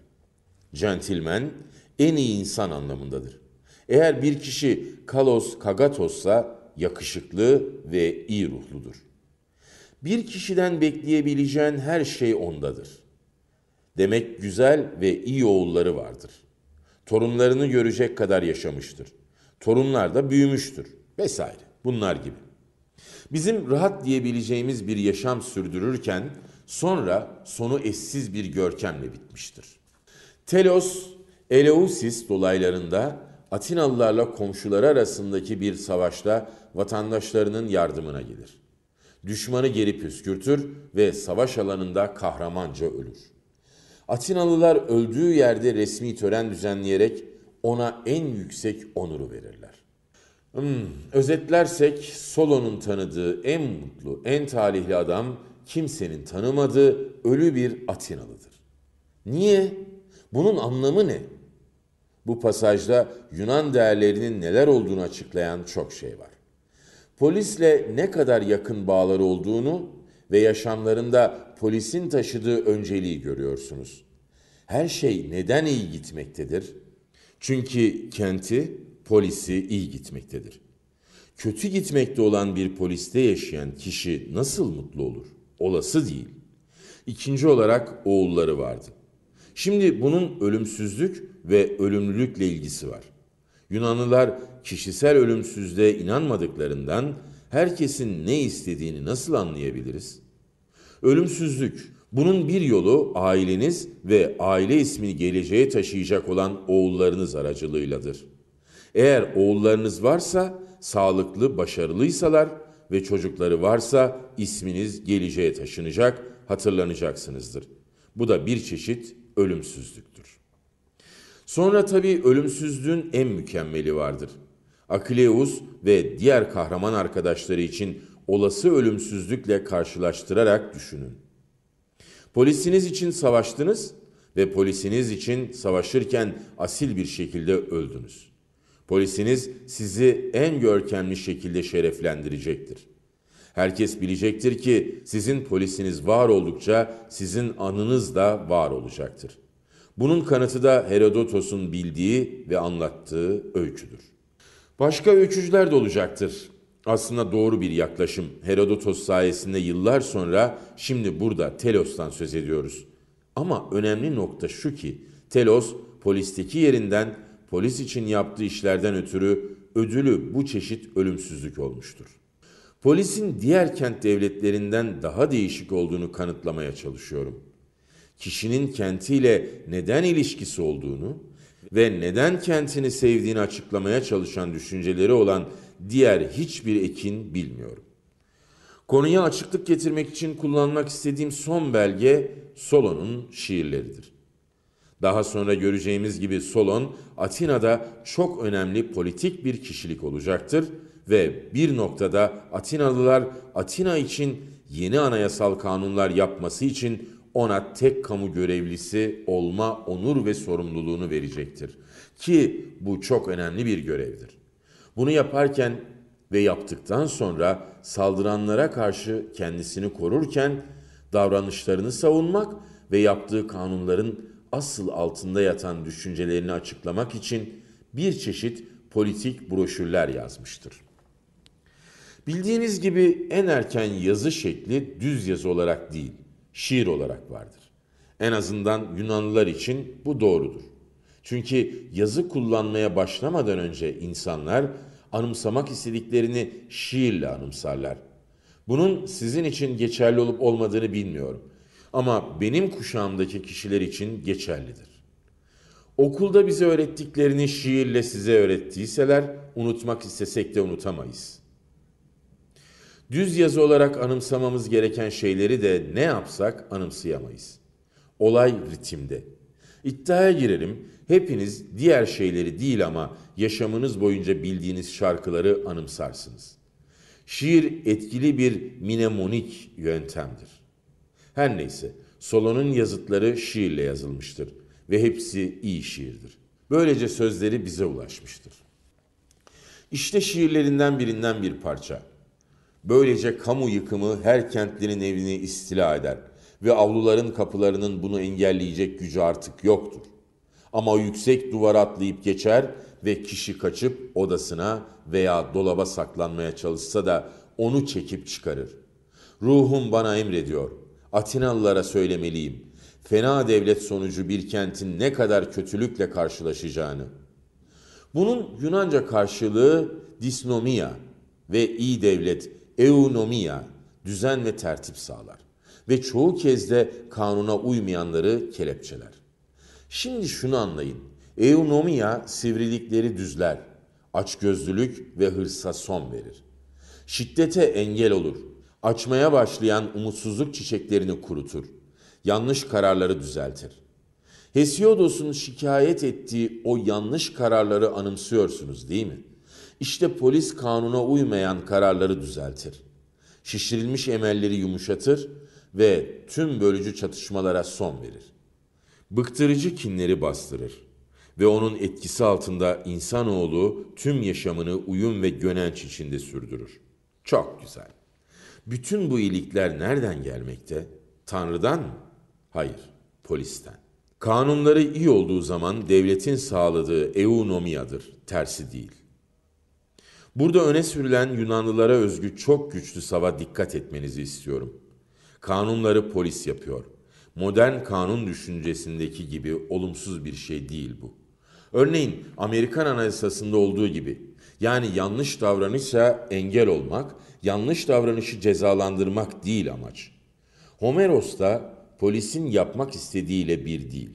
Centilmen en iyi insan anlamındadır. Eğer bir kişi kalos kagatos'sa yakışıklı ve iyi ruhludur. Bir kişiden bekleyebileceğin her şey ondadır. Demek güzel ve iyi oğulları vardır. Torunlarını görecek kadar yaşamıştır. Torunlar da büyümüştür vesaire bunlar gibi. Bizim rahat diyebileceğimiz bir yaşam sürdürürken sonra sonu eşsiz bir görkemle bitmiştir. Telos, Eleusis dolaylarında Atinalılarla komşuları arasındaki bir savaşta vatandaşlarının yardımına gelir. Düşmanı geri püskürtür ve savaş alanında kahramanca ölür. Atinalılar öldüğü yerde resmi tören düzenleyerek ona en yüksek onuru verirler. Hmm, özetlersek Solo'nun tanıdığı en mutlu, en talihli adam kimsenin tanımadığı ölü bir Atinalıdır. Niye? Bunun anlamı ne? Bu pasajda Yunan değerlerinin neler olduğunu açıklayan çok şey var. Polisle ne kadar yakın bağları olduğunu ve yaşamlarında polisin taşıdığı önceliği görüyorsunuz. Her şey neden iyi gitmektedir? Çünkü kenti polisi iyi gitmektedir. Kötü gitmekte olan bir poliste yaşayan kişi nasıl mutlu olur? Olası değil. İkinci olarak oğulları vardı. Şimdi bunun ölümsüzlük ve ölümlülükle ilgisi var. Yunanlılar kişisel ölümsüzlüğe inanmadıklarından herkesin ne istediğini nasıl anlayabiliriz? Ölümsüzlük, bunun bir yolu aileniz ve aile ismini geleceğe taşıyacak olan oğullarınız aracılığıyladır.'' Eğer oğullarınız varsa, sağlıklı, başarılıysalar ve çocukları varsa isminiz geleceğe taşınacak, hatırlanacaksınızdır. Bu da bir çeşit ölümsüzlüktür. Sonra tabii ölümsüzlüğün en mükemmeli vardır. Akileus ve diğer kahraman arkadaşları için olası ölümsüzlükle karşılaştırarak düşünün. Polisiniz için savaştınız ve polisiniz için savaşırken asil bir şekilde öldünüz. Polisiniz sizi en görkemli şekilde şereflendirecektir. Herkes bilecektir ki sizin polisiniz var oldukça sizin anınız da var olacaktır. Bunun kanıtı da Herodotos'un bildiği ve anlattığı öyküdür. Başka öykücüler de olacaktır. Aslında doğru bir yaklaşım. Herodotos sayesinde yıllar sonra şimdi burada Telos'tan söz ediyoruz. Ama önemli nokta şu ki Telos polisteki yerinden polis için yaptığı işlerden ötürü ödülü bu çeşit ölümsüzlük olmuştur. Polisin diğer kent devletlerinden daha değişik olduğunu kanıtlamaya çalışıyorum. Kişinin kentiyle neden ilişkisi olduğunu ve neden kentini sevdiğini açıklamaya çalışan düşünceleri olan diğer hiçbir ekin bilmiyorum. Konuya açıklık getirmek için kullanmak istediğim son belge Solon'un şiirleridir. Daha sonra göreceğimiz gibi Solon Atina'da çok önemli politik bir kişilik olacaktır ve bir noktada Atinalılar Atina için yeni anayasal kanunlar yapması için ona tek kamu görevlisi olma onur ve sorumluluğunu verecektir. Ki bu çok önemli bir görevdir. Bunu yaparken ve yaptıktan sonra saldıranlara karşı kendisini korurken davranışlarını savunmak ve yaptığı kanunların asıl altında yatan düşüncelerini açıklamak için bir çeşit politik broşürler yazmıştır. Bildiğiniz gibi en erken yazı şekli düz yazı olarak değil, şiir olarak vardır. En azından Yunanlılar için bu doğrudur. Çünkü yazı kullanmaya başlamadan önce insanlar anımsamak istediklerini şiirle anımsarlar. Bunun sizin için geçerli olup olmadığını bilmiyorum. Ama benim kuşağımdaki kişiler için geçerlidir. Okulda bize öğrettiklerini şiirle size öğrettiyseler unutmak istesek de unutamayız. Düz yazı olarak anımsamamız gereken şeyleri de ne yapsak anımsayamayız. Olay ritimde. İddiaya girelim. Hepiniz diğer şeyleri değil ama yaşamınız boyunca bildiğiniz şarkıları anımsarsınız. Şiir etkili bir mnemonik yöntemdir. Her neyse, Solon'un yazıtları şiirle yazılmıştır ve hepsi iyi şiirdir. Böylece sözleri bize ulaşmıştır. İşte şiirlerinden birinden bir parça. Böylece kamu yıkımı her kentlerin evini istila eder ve avluların kapılarının bunu engelleyecek gücü artık yoktur. Ama yüksek duvar atlayıp geçer ve kişi kaçıp odasına veya dolaba saklanmaya çalışsa da onu çekip çıkarır. Ruhum bana emrediyor.'' Atinalılara söylemeliyim. Fena devlet sonucu bir kentin ne kadar kötülükle karşılaşacağını. Bunun Yunanca karşılığı disnomia ve iyi devlet eunomia, düzen ve tertip sağlar. Ve çoğu kez de kanuna uymayanları kelepçeler. Şimdi şunu anlayın. Eunomia sivrilikleri düzler, açgözlülük ve hırsa son verir. Şiddete engel olur, Açmaya başlayan umutsuzluk çiçeklerini kurutur. Yanlış kararları düzeltir. Hesiodos'un şikayet ettiği o yanlış kararları anımsıyorsunuz değil mi? İşte polis kanuna uymayan kararları düzeltir. Şişirilmiş emelleri yumuşatır ve tüm bölücü çatışmalara son verir. Bıktırıcı kinleri bastırır ve onun etkisi altında insanoğlu tüm yaşamını uyum ve gönenç içinde sürdürür. Çok güzel. Bütün bu iyilikler nereden gelmekte? Tanrı'dan mı? Hayır, polisten. Kanunları iyi olduğu zaman devletin sağladığı eunomiyadır, tersi değil. Burada öne sürülen Yunanlılara özgü çok güçlü sava dikkat etmenizi istiyorum. Kanunları polis yapıyor. Modern kanun düşüncesindeki gibi olumsuz bir şey değil bu. Örneğin Amerikan anayasasında olduğu gibi yani yanlış davranışsa engel olmak, yanlış davranışı cezalandırmak değil amaç. Homeros da polisin yapmak istediğiyle bir değil.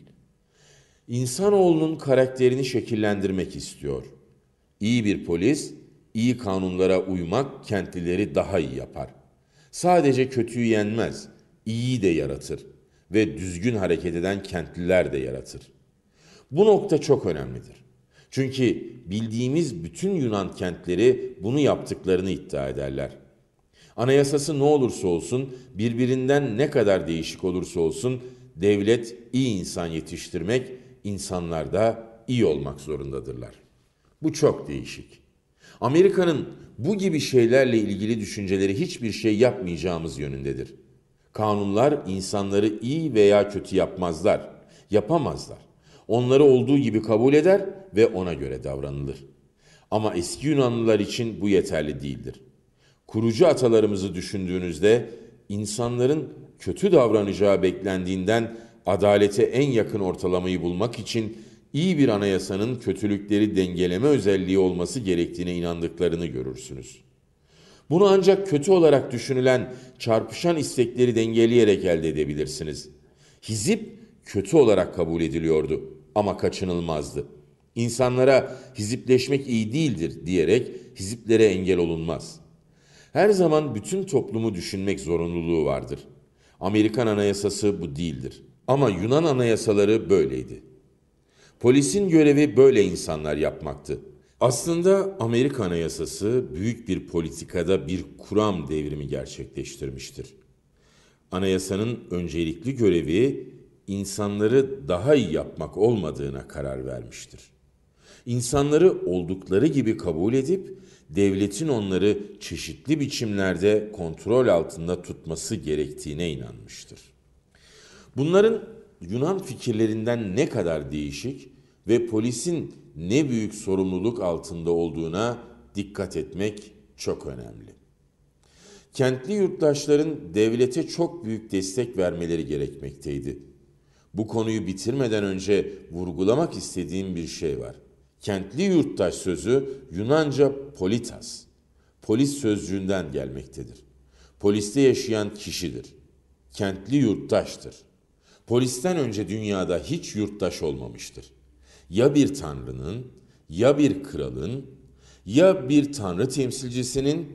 İnsanoğlunun karakterini şekillendirmek istiyor. İyi bir polis, iyi kanunlara uymak kentlileri daha iyi yapar. Sadece kötüyü yenmez, iyiyi de yaratır ve düzgün hareket eden kentliler de yaratır. Bu nokta çok önemlidir. Çünkü bildiğimiz bütün Yunan kentleri bunu yaptıklarını iddia ederler. Anayasası ne olursa olsun, birbirinden ne kadar değişik olursa olsun, devlet iyi insan yetiştirmek, insanlar da iyi olmak zorundadırlar. Bu çok değişik. Amerika'nın bu gibi şeylerle ilgili düşünceleri hiçbir şey yapmayacağımız yönündedir. Kanunlar insanları iyi veya kötü yapmazlar, yapamazlar onları olduğu gibi kabul eder ve ona göre davranılır. Ama eski Yunanlılar için bu yeterli değildir. Kurucu atalarımızı düşündüğünüzde insanların kötü davranacağı beklendiğinden adalete en yakın ortalamayı bulmak için iyi bir anayasanın kötülükleri dengeleme özelliği olması gerektiğine inandıklarını görürsünüz. Bunu ancak kötü olarak düşünülen çarpışan istekleri dengeleyerek elde edebilirsiniz. Hizip kötü olarak kabul ediliyordu ama kaçınılmazdı. İnsanlara hizipleşmek iyi değildir diyerek hiziplere engel olunmaz. Her zaman bütün toplumu düşünmek zorunluluğu vardır. Amerikan anayasası bu değildir. Ama Yunan anayasaları böyleydi. Polisin görevi böyle insanlar yapmaktı. Aslında Amerika Anayasası büyük bir politikada bir kuram devrimi gerçekleştirmiştir. Anayasanın öncelikli görevi insanları daha iyi yapmak olmadığına karar vermiştir. İnsanları oldukları gibi kabul edip devletin onları çeşitli biçimlerde kontrol altında tutması gerektiğine inanmıştır. Bunların Yunan fikirlerinden ne kadar değişik ve polisin ne büyük sorumluluk altında olduğuna dikkat etmek çok önemli. Kentli yurttaşların devlete çok büyük destek vermeleri gerekmekteydi bu konuyu bitirmeden önce vurgulamak istediğim bir şey var. Kentli yurttaş sözü Yunanca politas. Polis sözcüğünden gelmektedir. Poliste yaşayan kişidir. Kentli yurttaştır. Polisten önce dünyada hiç yurttaş olmamıştır. Ya bir tanrının, ya bir kralın, ya bir tanrı temsilcisinin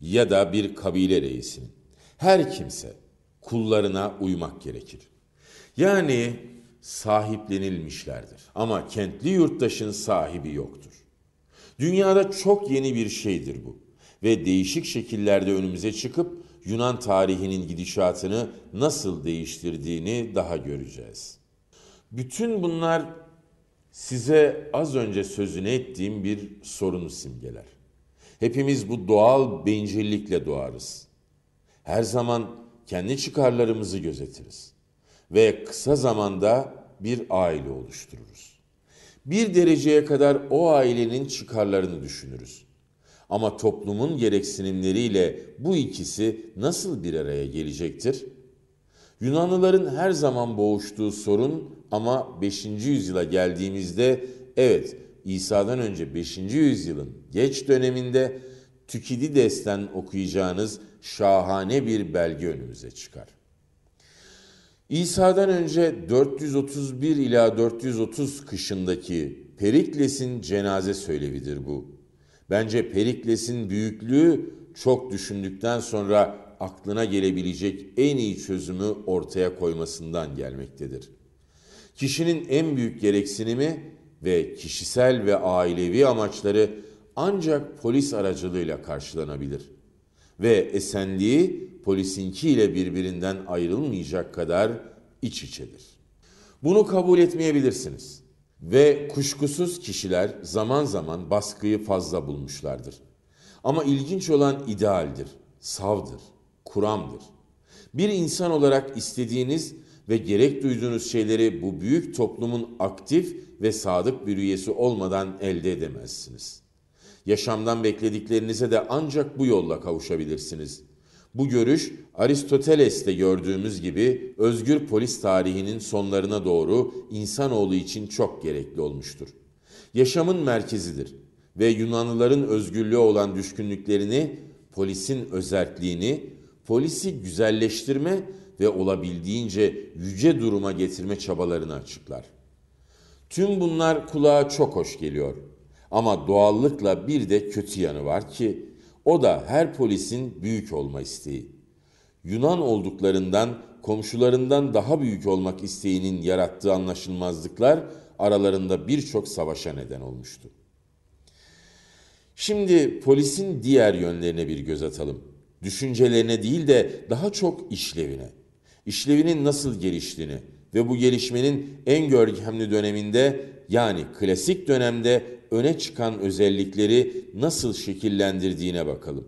ya da bir kabile reisinin. Her kimse kullarına uymak gerekir. Yani sahiplenilmişlerdir. Ama kentli yurttaşın sahibi yoktur. Dünyada çok yeni bir şeydir bu ve değişik şekillerde önümüze çıkıp Yunan tarihinin gidişatını nasıl değiştirdiğini daha göreceğiz. Bütün bunlar size az önce sözünü ettiğim bir sorunu simgeler. Hepimiz bu doğal bencillikle doğarız. Her zaman kendi çıkarlarımızı gözetiriz ve kısa zamanda bir aile oluştururuz. Bir dereceye kadar o ailenin çıkarlarını düşünürüz. Ama toplumun gereksinimleriyle bu ikisi nasıl bir araya gelecektir? Yunanlıların her zaman boğuştuğu sorun ama 5. yüzyıla geldiğimizde evet İsa'dan önce 5. yüzyılın geç döneminde Tükidides'ten okuyacağınız şahane bir belge önümüze çıkar. İsa'dan önce 431 ila 430 kışındaki Perikles'in cenaze söylevidir bu. Bence Perikles'in büyüklüğü çok düşündükten sonra aklına gelebilecek en iyi çözümü ortaya koymasından gelmektedir. Kişinin en büyük gereksinimi ve kişisel ve ailevi amaçları ancak polis aracılığıyla karşılanabilir ve esenliği polisinkiyle birbirinden ayrılmayacak kadar iç içedir. Bunu kabul etmeyebilirsiniz. Ve kuşkusuz kişiler zaman zaman baskıyı fazla bulmuşlardır. Ama ilginç olan idealdir, savdır, kuramdır. Bir insan olarak istediğiniz ve gerek duyduğunuz şeyleri bu büyük toplumun aktif ve sadık bir üyesi olmadan elde edemezsiniz. Yaşamdan beklediklerinize de ancak bu yolla kavuşabilirsiniz.'' Bu görüş Aristoteles'te gördüğümüz gibi özgür polis tarihinin sonlarına doğru insanoğlu için çok gerekli olmuştur. Yaşamın merkezidir ve Yunanlıların özgürlüğe olan düşkünlüklerini, polisin özertliğini, polisi güzelleştirme ve olabildiğince yüce duruma getirme çabalarını açıklar. Tüm bunlar kulağa çok hoş geliyor. Ama doğallıkla bir de kötü yanı var ki o da her polisin büyük olma isteği. Yunan olduklarından komşularından daha büyük olmak isteğinin yarattığı anlaşılmazlıklar aralarında birçok savaşa neden olmuştu. Şimdi polisin diğer yönlerine bir göz atalım. Düşüncelerine değil de daha çok işlevine. İşlevinin nasıl geliştiğini ve bu gelişmenin en görkemli döneminde yani klasik dönemde öne çıkan özellikleri nasıl şekillendirdiğine bakalım.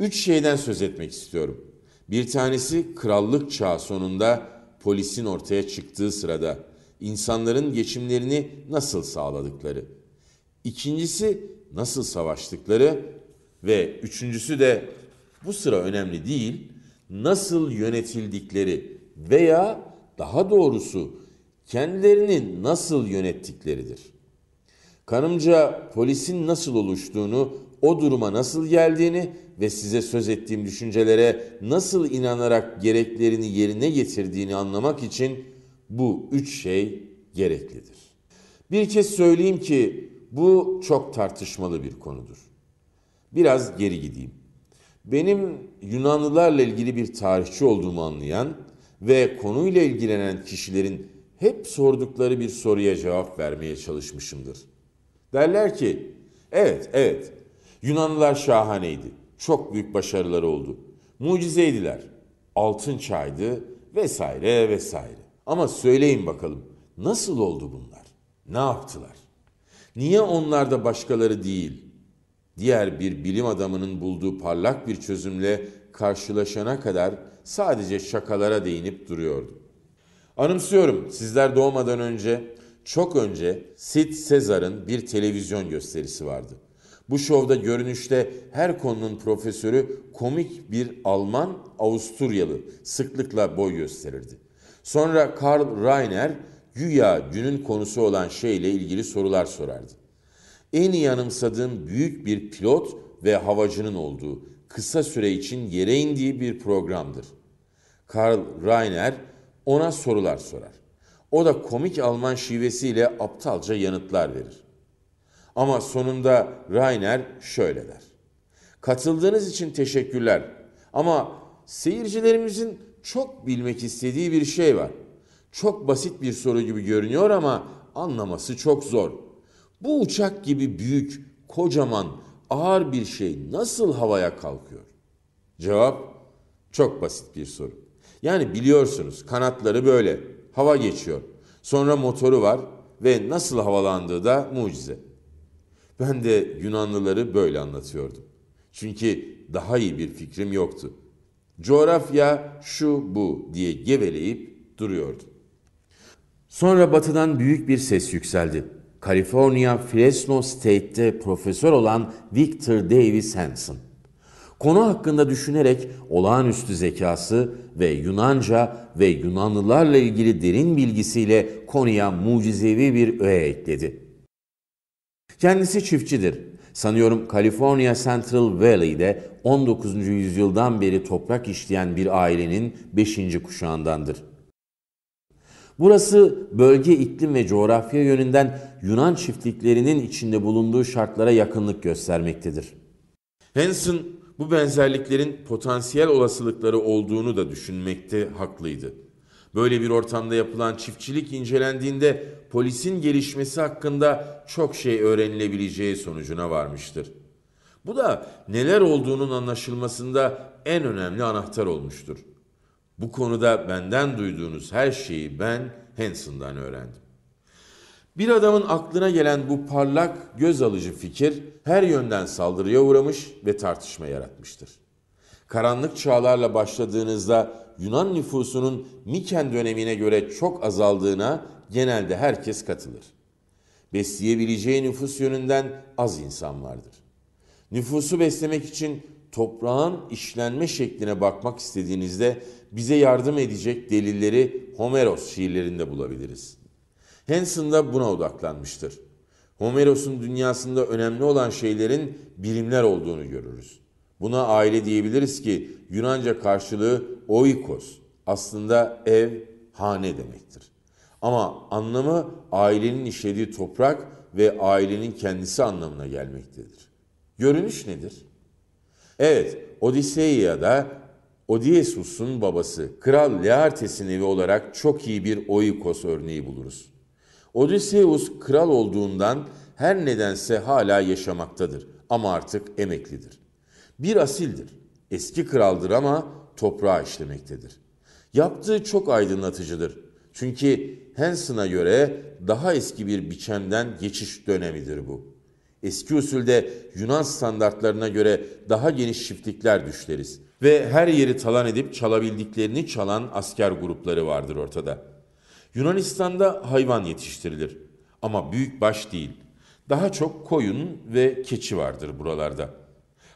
Üç şeyden söz etmek istiyorum. Bir tanesi krallık çağı sonunda polisin ortaya çıktığı sırada insanların geçimlerini nasıl sağladıkları. İkincisi nasıl savaştıkları ve üçüncüsü de bu sıra önemli değil, nasıl yönetildikleri veya daha doğrusu kendilerini nasıl yönettikleridir. Kanımca polisin nasıl oluştuğunu, o duruma nasıl geldiğini ve size söz ettiğim düşüncelere nasıl inanarak gereklerini yerine getirdiğini anlamak için bu üç şey gereklidir. Bir kez söyleyeyim ki bu çok tartışmalı bir konudur. Biraz geri gideyim. Benim Yunanlılarla ilgili bir tarihçi olduğumu anlayan ve konuyla ilgilenen kişilerin hep sordukları bir soruya cevap vermeye çalışmışımdır. Derler ki evet evet Yunanlılar şahaneydi. Çok büyük başarıları oldu. Mucizeydiler. Altın çaydı vesaire vesaire. Ama söyleyin bakalım nasıl oldu bunlar? Ne yaptılar? Niye onlar da başkaları değil, diğer bir bilim adamının bulduğu parlak bir çözümle karşılaşana kadar sadece şakalara değinip duruyordu. Anımsıyorum sizler doğmadan önce çok önce Sid Sezar'ın bir televizyon gösterisi vardı. Bu şovda görünüşte her konunun profesörü komik bir Alman Avusturyalı sıklıkla boy gösterirdi. Sonra Karl Reiner güya günün konusu olan şeyle ilgili sorular sorardı. En iyi anımsadığım büyük bir pilot ve havacının olduğu kısa süre için yere indiği bir programdır. Karl Reiner ona sorular sorar. O da komik Alman şivesiyle aptalca yanıtlar verir. Ama sonunda Rainer şöyle der. Katıldığınız için teşekkürler. Ama seyircilerimizin çok bilmek istediği bir şey var. Çok basit bir soru gibi görünüyor ama anlaması çok zor. Bu uçak gibi büyük, kocaman, ağır bir şey nasıl havaya kalkıyor? Cevap çok basit bir soru. Yani biliyorsunuz kanatları böyle hava geçiyor. Sonra motoru var ve nasıl havalandığı da mucize. Ben de Yunanlıları böyle anlatıyordum. Çünkü daha iyi bir fikrim yoktu. Coğrafya şu bu diye geveleyip duruyordu. Sonra batıdan büyük bir ses yükseldi. Kaliforniya Fresno State'te profesör olan Victor Davis Hanson. Konu hakkında düşünerek olağanüstü zekası ve Yunanca ve Yunanlılarla ilgili derin bilgisiyle konuya mucizevi bir öğe ekledi. Kendisi çiftçidir. Sanıyorum California Central Valley'de 19. yüzyıldan beri toprak işleyen bir ailenin 5. kuşağındandır. Burası bölge iklim ve coğrafya yönünden Yunan çiftliklerinin içinde bulunduğu şartlara yakınlık göstermektedir. Hansen bu benzerliklerin potansiyel olasılıkları olduğunu da düşünmekte haklıydı. Böyle bir ortamda yapılan çiftçilik incelendiğinde polisin gelişmesi hakkında çok şey öğrenilebileceği sonucuna varmıştır. Bu da neler olduğunun anlaşılmasında en önemli anahtar olmuştur. Bu konuda benden duyduğunuz her şeyi ben Hansen'dan öğrendim. Bir adamın aklına gelen bu parlak, göz alıcı fikir her yönden saldırıya uğramış ve tartışma yaratmıştır. Karanlık çağlarla başladığınızda Yunan nüfusunun Miken dönemine göre çok azaldığına genelde herkes katılır. Besleyebileceği nüfus yönünden az insan vardır. Nüfusu beslemek için toprağın işlenme şekline bakmak istediğinizde bize yardım edecek delilleri Homeros şiirlerinde bulabiliriz.'' Hanson da buna odaklanmıştır. Homeros'un dünyasında önemli olan şeylerin birimler olduğunu görürüz. Buna aile diyebiliriz ki Yunanca karşılığı oikos aslında ev, hane demektir. Ama anlamı ailenin işlediği toprak ve ailenin kendisi anlamına gelmektedir. Görünüş nedir? Evet, Odiseia'da Odiesus'un babası Kral Leartes'in evi olarak çok iyi bir oikos örneği buluruz. Odysseus kral olduğundan her nedense hala yaşamaktadır ama artık emeklidir. Bir asildir. Eski kraldır ama toprağa işlemektedir. Yaptığı çok aydınlatıcıdır. Çünkü Hansen'a göre daha eski bir biçimden geçiş dönemidir bu. Eski usulde Yunan standartlarına göre daha geniş çiftlikler düşleriz ve her yeri talan edip çalabildiklerini çalan asker grupları vardır ortada.'' Yunanistan'da hayvan yetiştirilir ama büyük baş değil. Daha çok koyun ve keçi vardır buralarda.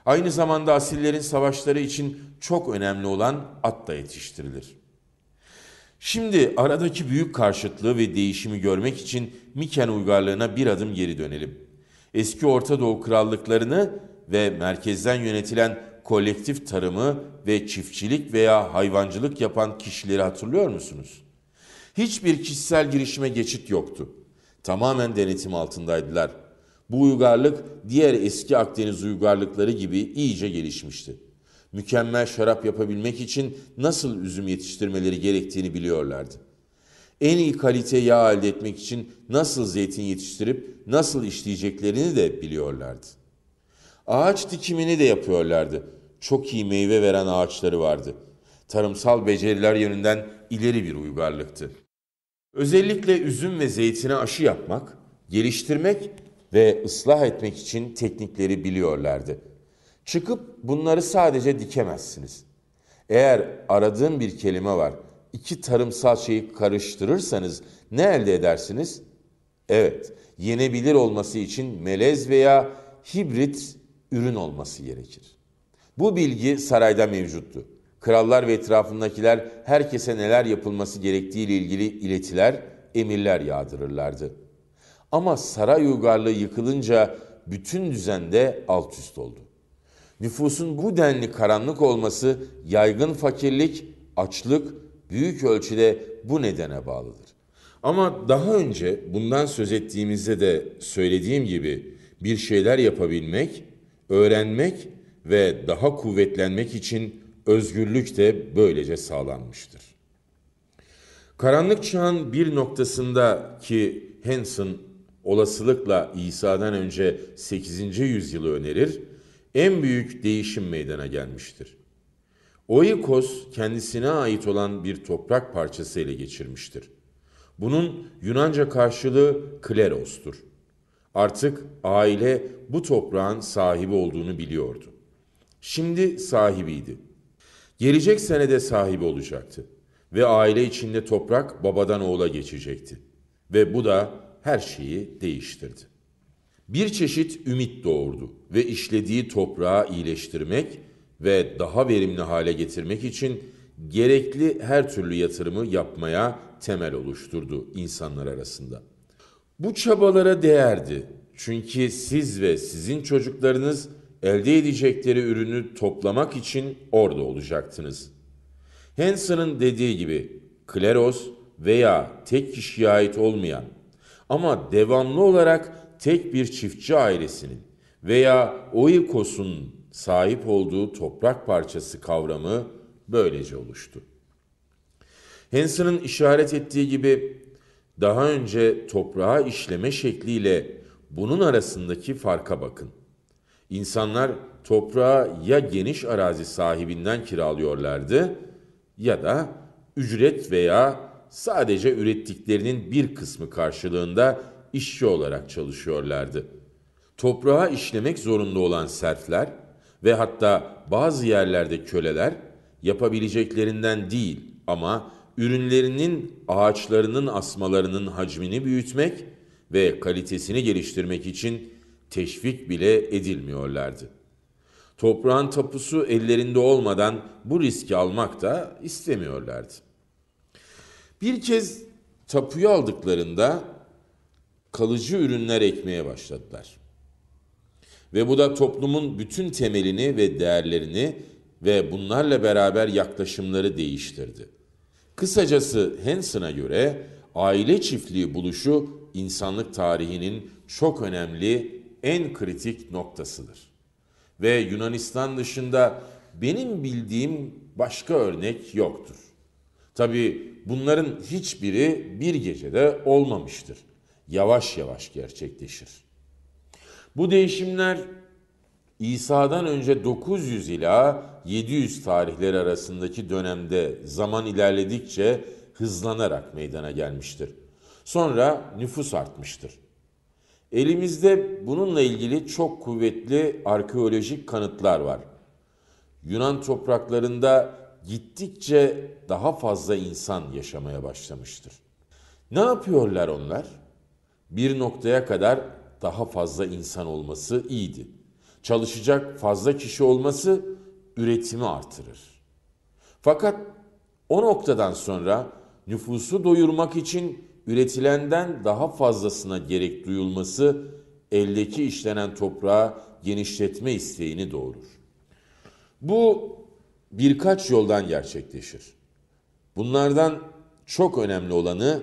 Aynı zamanda asillerin savaşları için çok önemli olan at da yetiştirilir. Şimdi aradaki büyük karşıtlığı ve değişimi görmek için Miken uygarlığına bir adım geri dönelim. Eski Orta Doğu krallıklarını ve merkezden yönetilen kolektif tarımı ve çiftçilik veya hayvancılık yapan kişileri hatırlıyor musunuz? Hiçbir kişisel girişime geçit yoktu. Tamamen denetim altındaydılar. Bu uygarlık diğer eski Akdeniz uygarlıkları gibi iyice gelişmişti. Mükemmel şarap yapabilmek için nasıl üzüm yetiştirmeleri gerektiğini biliyorlardı. En iyi kalite yağ elde etmek için nasıl zeytin yetiştirip nasıl işleyeceklerini de biliyorlardı. Ağaç dikimini de yapıyorlardı. Çok iyi meyve veren ağaçları vardı. Tarımsal beceriler yönünden ileri bir uygarlıktı. Özellikle üzüm ve zeytine aşı yapmak, geliştirmek ve ıslah etmek için teknikleri biliyorlardı. Çıkıp bunları sadece dikemezsiniz. Eğer aradığın bir kelime var, iki tarımsal şeyi karıştırırsanız ne elde edersiniz? Evet, yenebilir olması için melez veya hibrit ürün olması gerekir. Bu bilgi sarayda mevcuttu. Krallar ve etrafındakiler herkese neler yapılması gerektiği ile ilgili iletiler, emirler yağdırırlardı. Ama saray uygarlığı yıkılınca bütün düzende alt üst oldu. Nüfusun bu denli karanlık olması yaygın fakirlik, açlık büyük ölçüde bu nedene bağlıdır. Ama daha önce bundan söz ettiğimizde de söylediğim gibi bir şeyler yapabilmek, öğrenmek ve daha kuvvetlenmek için özgürlük de böylece sağlanmıştır. Karanlık çağın bir noktasında ki Hanson olasılıkla İsa'dan önce 8. yüzyılı önerir, en büyük değişim meydana gelmiştir. Oikos kendisine ait olan bir toprak parçası ele geçirmiştir. Bunun Yunanca karşılığı kleros'tur. Artık aile bu toprağın sahibi olduğunu biliyordu. Şimdi sahibiydi gelecek senede sahibi olacaktı ve aile içinde toprak babadan oğula geçecekti ve bu da her şeyi değiştirdi. Bir çeşit ümit doğurdu ve işlediği toprağı iyileştirmek ve daha verimli hale getirmek için gerekli her türlü yatırımı yapmaya temel oluşturdu insanlar arasında. Bu çabalara değerdi. Çünkü siz ve sizin çocuklarınız elde edecekleri ürünü toplamak için orada olacaktınız. Hansen'ın dediği gibi kleros veya tek kişiye ait olmayan ama devamlı olarak tek bir çiftçi ailesinin veya oikosun sahip olduğu toprak parçası kavramı böylece oluştu. Hansen'ın işaret ettiği gibi daha önce toprağa işleme şekliyle bunun arasındaki farka bakın. İnsanlar toprağı ya geniş arazi sahibinden kiralıyorlardı ya da ücret veya sadece ürettiklerinin bir kısmı karşılığında işçi olarak çalışıyorlardı. Toprağa işlemek zorunda olan serfler ve hatta bazı yerlerde köleler yapabileceklerinden değil ama ürünlerinin ağaçlarının asmalarının hacmini büyütmek ve kalitesini geliştirmek için teşvik bile edilmiyorlardı. Toprağın tapusu ellerinde olmadan bu riski almak da istemiyorlardı. Bir kez tapuyu aldıklarında kalıcı ürünler ekmeye başladılar. Ve bu da toplumun bütün temelini ve değerlerini ve bunlarla beraber yaklaşımları değiştirdi. Kısacası Hansen'a göre aile çiftliği buluşu insanlık tarihinin çok önemli en kritik noktasıdır. Ve Yunanistan dışında benim bildiğim başka örnek yoktur. Tabi bunların hiçbiri bir gecede olmamıştır. Yavaş yavaş gerçekleşir. Bu değişimler İsa'dan önce 900 ila 700 tarihler arasındaki dönemde zaman ilerledikçe hızlanarak meydana gelmiştir. Sonra nüfus artmıştır. Elimizde bununla ilgili çok kuvvetli arkeolojik kanıtlar var. Yunan topraklarında gittikçe daha fazla insan yaşamaya başlamıştır. Ne yapıyorlar onlar? Bir noktaya kadar daha fazla insan olması iyiydi. Çalışacak fazla kişi olması üretimi artırır. Fakat o noktadan sonra nüfusu doyurmak için üretilenden daha fazlasına gerek duyulması eldeki işlenen toprağı genişletme isteğini doğurur. Bu birkaç yoldan gerçekleşir. Bunlardan çok önemli olanı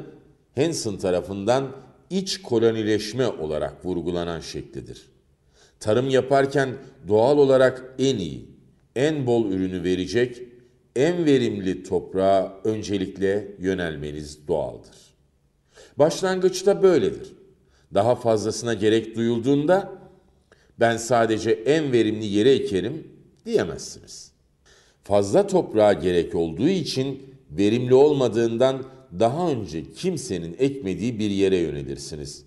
Hansen tarafından iç kolonileşme olarak vurgulanan şeklidir. Tarım yaparken doğal olarak en iyi, en bol ürünü verecek, en verimli toprağa öncelikle yönelmeniz doğaldır. Başlangıçta böyledir. Daha fazlasına gerek duyulduğunda ben sadece en verimli yere ekerim diyemezsiniz. Fazla toprağa gerek olduğu için verimli olmadığından daha önce kimsenin ekmediği bir yere yönelirsiniz.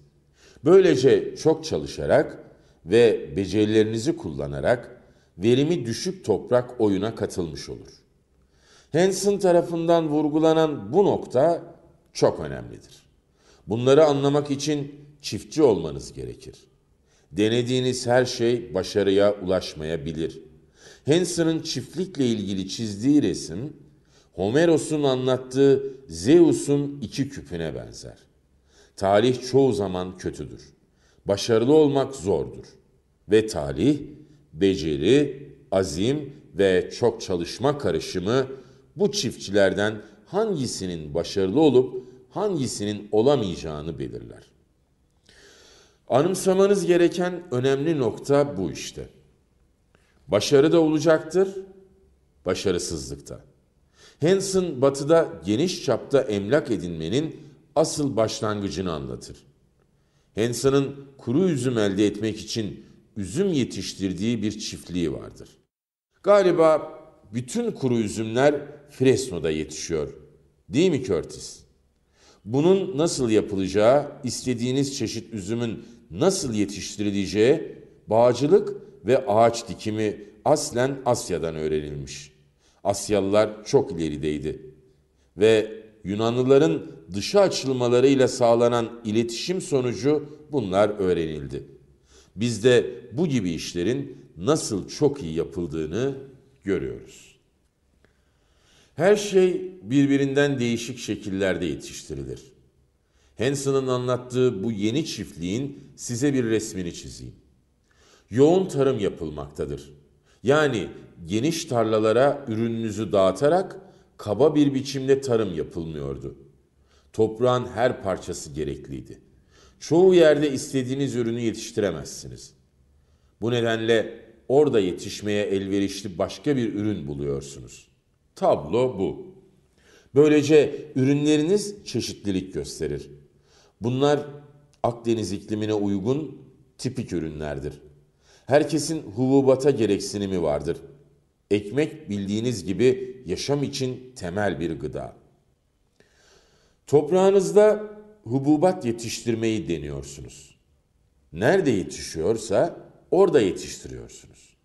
Böylece çok çalışarak ve becerilerinizi kullanarak verimi düşük toprak oyuna katılmış olur. Hansen tarafından vurgulanan bu nokta çok önemlidir. Bunları anlamak için çiftçi olmanız gerekir. Denediğiniz her şey başarıya ulaşmayabilir. Hansen'ın çiftlikle ilgili çizdiği resim, Homeros'un anlattığı Zeus'un iki küpüne benzer. Talih çoğu zaman kötüdür. Başarılı olmak zordur. Ve talih, beceri, azim ve çok çalışma karışımı bu çiftçilerden hangisinin başarılı olup hangisinin olamayacağını belirler. Anımsamanız gereken önemli nokta bu işte. Başarı da olacaktır, başarısızlıkta. Hanson batıda geniş çapta emlak edinmenin asıl başlangıcını anlatır. Hanson'ın kuru üzüm elde etmek için üzüm yetiştirdiği bir çiftliği vardır. Galiba bütün kuru üzümler Fresno'da yetişiyor. Değil mi Curtis? Bunun nasıl yapılacağı, istediğiniz çeşit üzümün nasıl yetiştirileceği, bağcılık ve ağaç dikimi aslen Asya'dan öğrenilmiş. Asyalılar çok ilerideydi ve Yunanlıların dışa açılmalarıyla sağlanan iletişim sonucu bunlar öğrenildi. Bizde bu gibi işlerin nasıl çok iyi yapıldığını görüyoruz. Her şey birbirinden değişik şekillerde yetiştirilir. Hansen'ın anlattığı bu yeni çiftliğin size bir resmini çizeyim. Yoğun tarım yapılmaktadır. Yani geniş tarlalara ürününüzü dağıtarak kaba bir biçimde tarım yapılmıyordu. Toprağın her parçası gerekliydi. Çoğu yerde istediğiniz ürünü yetiştiremezsiniz. Bu nedenle orada yetişmeye elverişli başka bir ürün buluyorsunuz.'' Tablo bu. Böylece ürünleriniz çeşitlilik gösterir. Bunlar Akdeniz iklimine uygun tipik ürünlerdir. Herkesin hububata gereksinimi vardır. Ekmek bildiğiniz gibi yaşam için temel bir gıda. Toprağınızda hububat yetiştirmeyi deniyorsunuz. Nerede yetişiyorsa orada yetiştiriyorsunuz.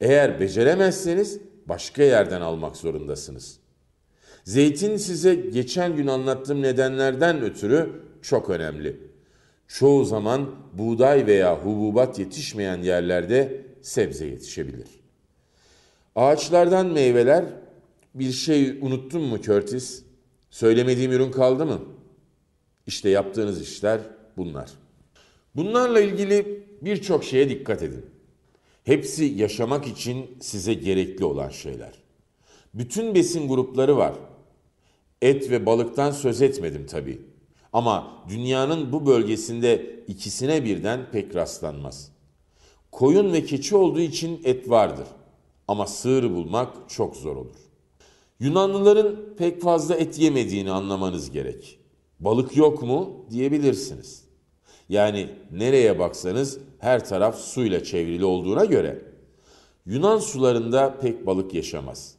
Eğer beceremezseniz başka yerden almak zorundasınız. Zeytin size geçen gün anlattığım nedenlerden ötürü çok önemli. Çoğu zaman buğday veya hububat yetişmeyen yerlerde sebze yetişebilir. Ağaçlardan meyveler bir şey unuttun mu Curtis? Söylemediğim ürün kaldı mı? İşte yaptığınız işler bunlar. Bunlarla ilgili birçok şeye dikkat edin. Hepsi yaşamak için size gerekli olan şeyler. Bütün besin grupları var. Et ve balıktan söz etmedim tabii. Ama dünyanın bu bölgesinde ikisine birden pek rastlanmaz. Koyun ve keçi olduğu için et vardır. Ama sığır bulmak çok zor olur. Yunanlıların pek fazla et yemediğini anlamanız gerek. Balık yok mu diyebilirsiniz. Yani nereye baksanız her taraf suyla çevrili olduğuna göre Yunan sularında pek balık yaşamaz.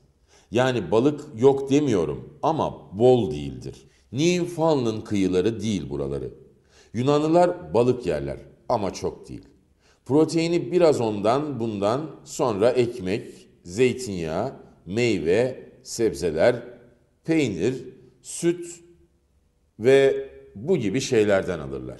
Yani balık yok demiyorum ama bol değildir. Newfoundland kıyıları değil buraları. Yunanlılar balık yerler ama çok değil. Proteini biraz ondan bundan sonra ekmek, zeytinyağı, meyve, sebzeler, peynir, süt ve bu gibi şeylerden alırlar.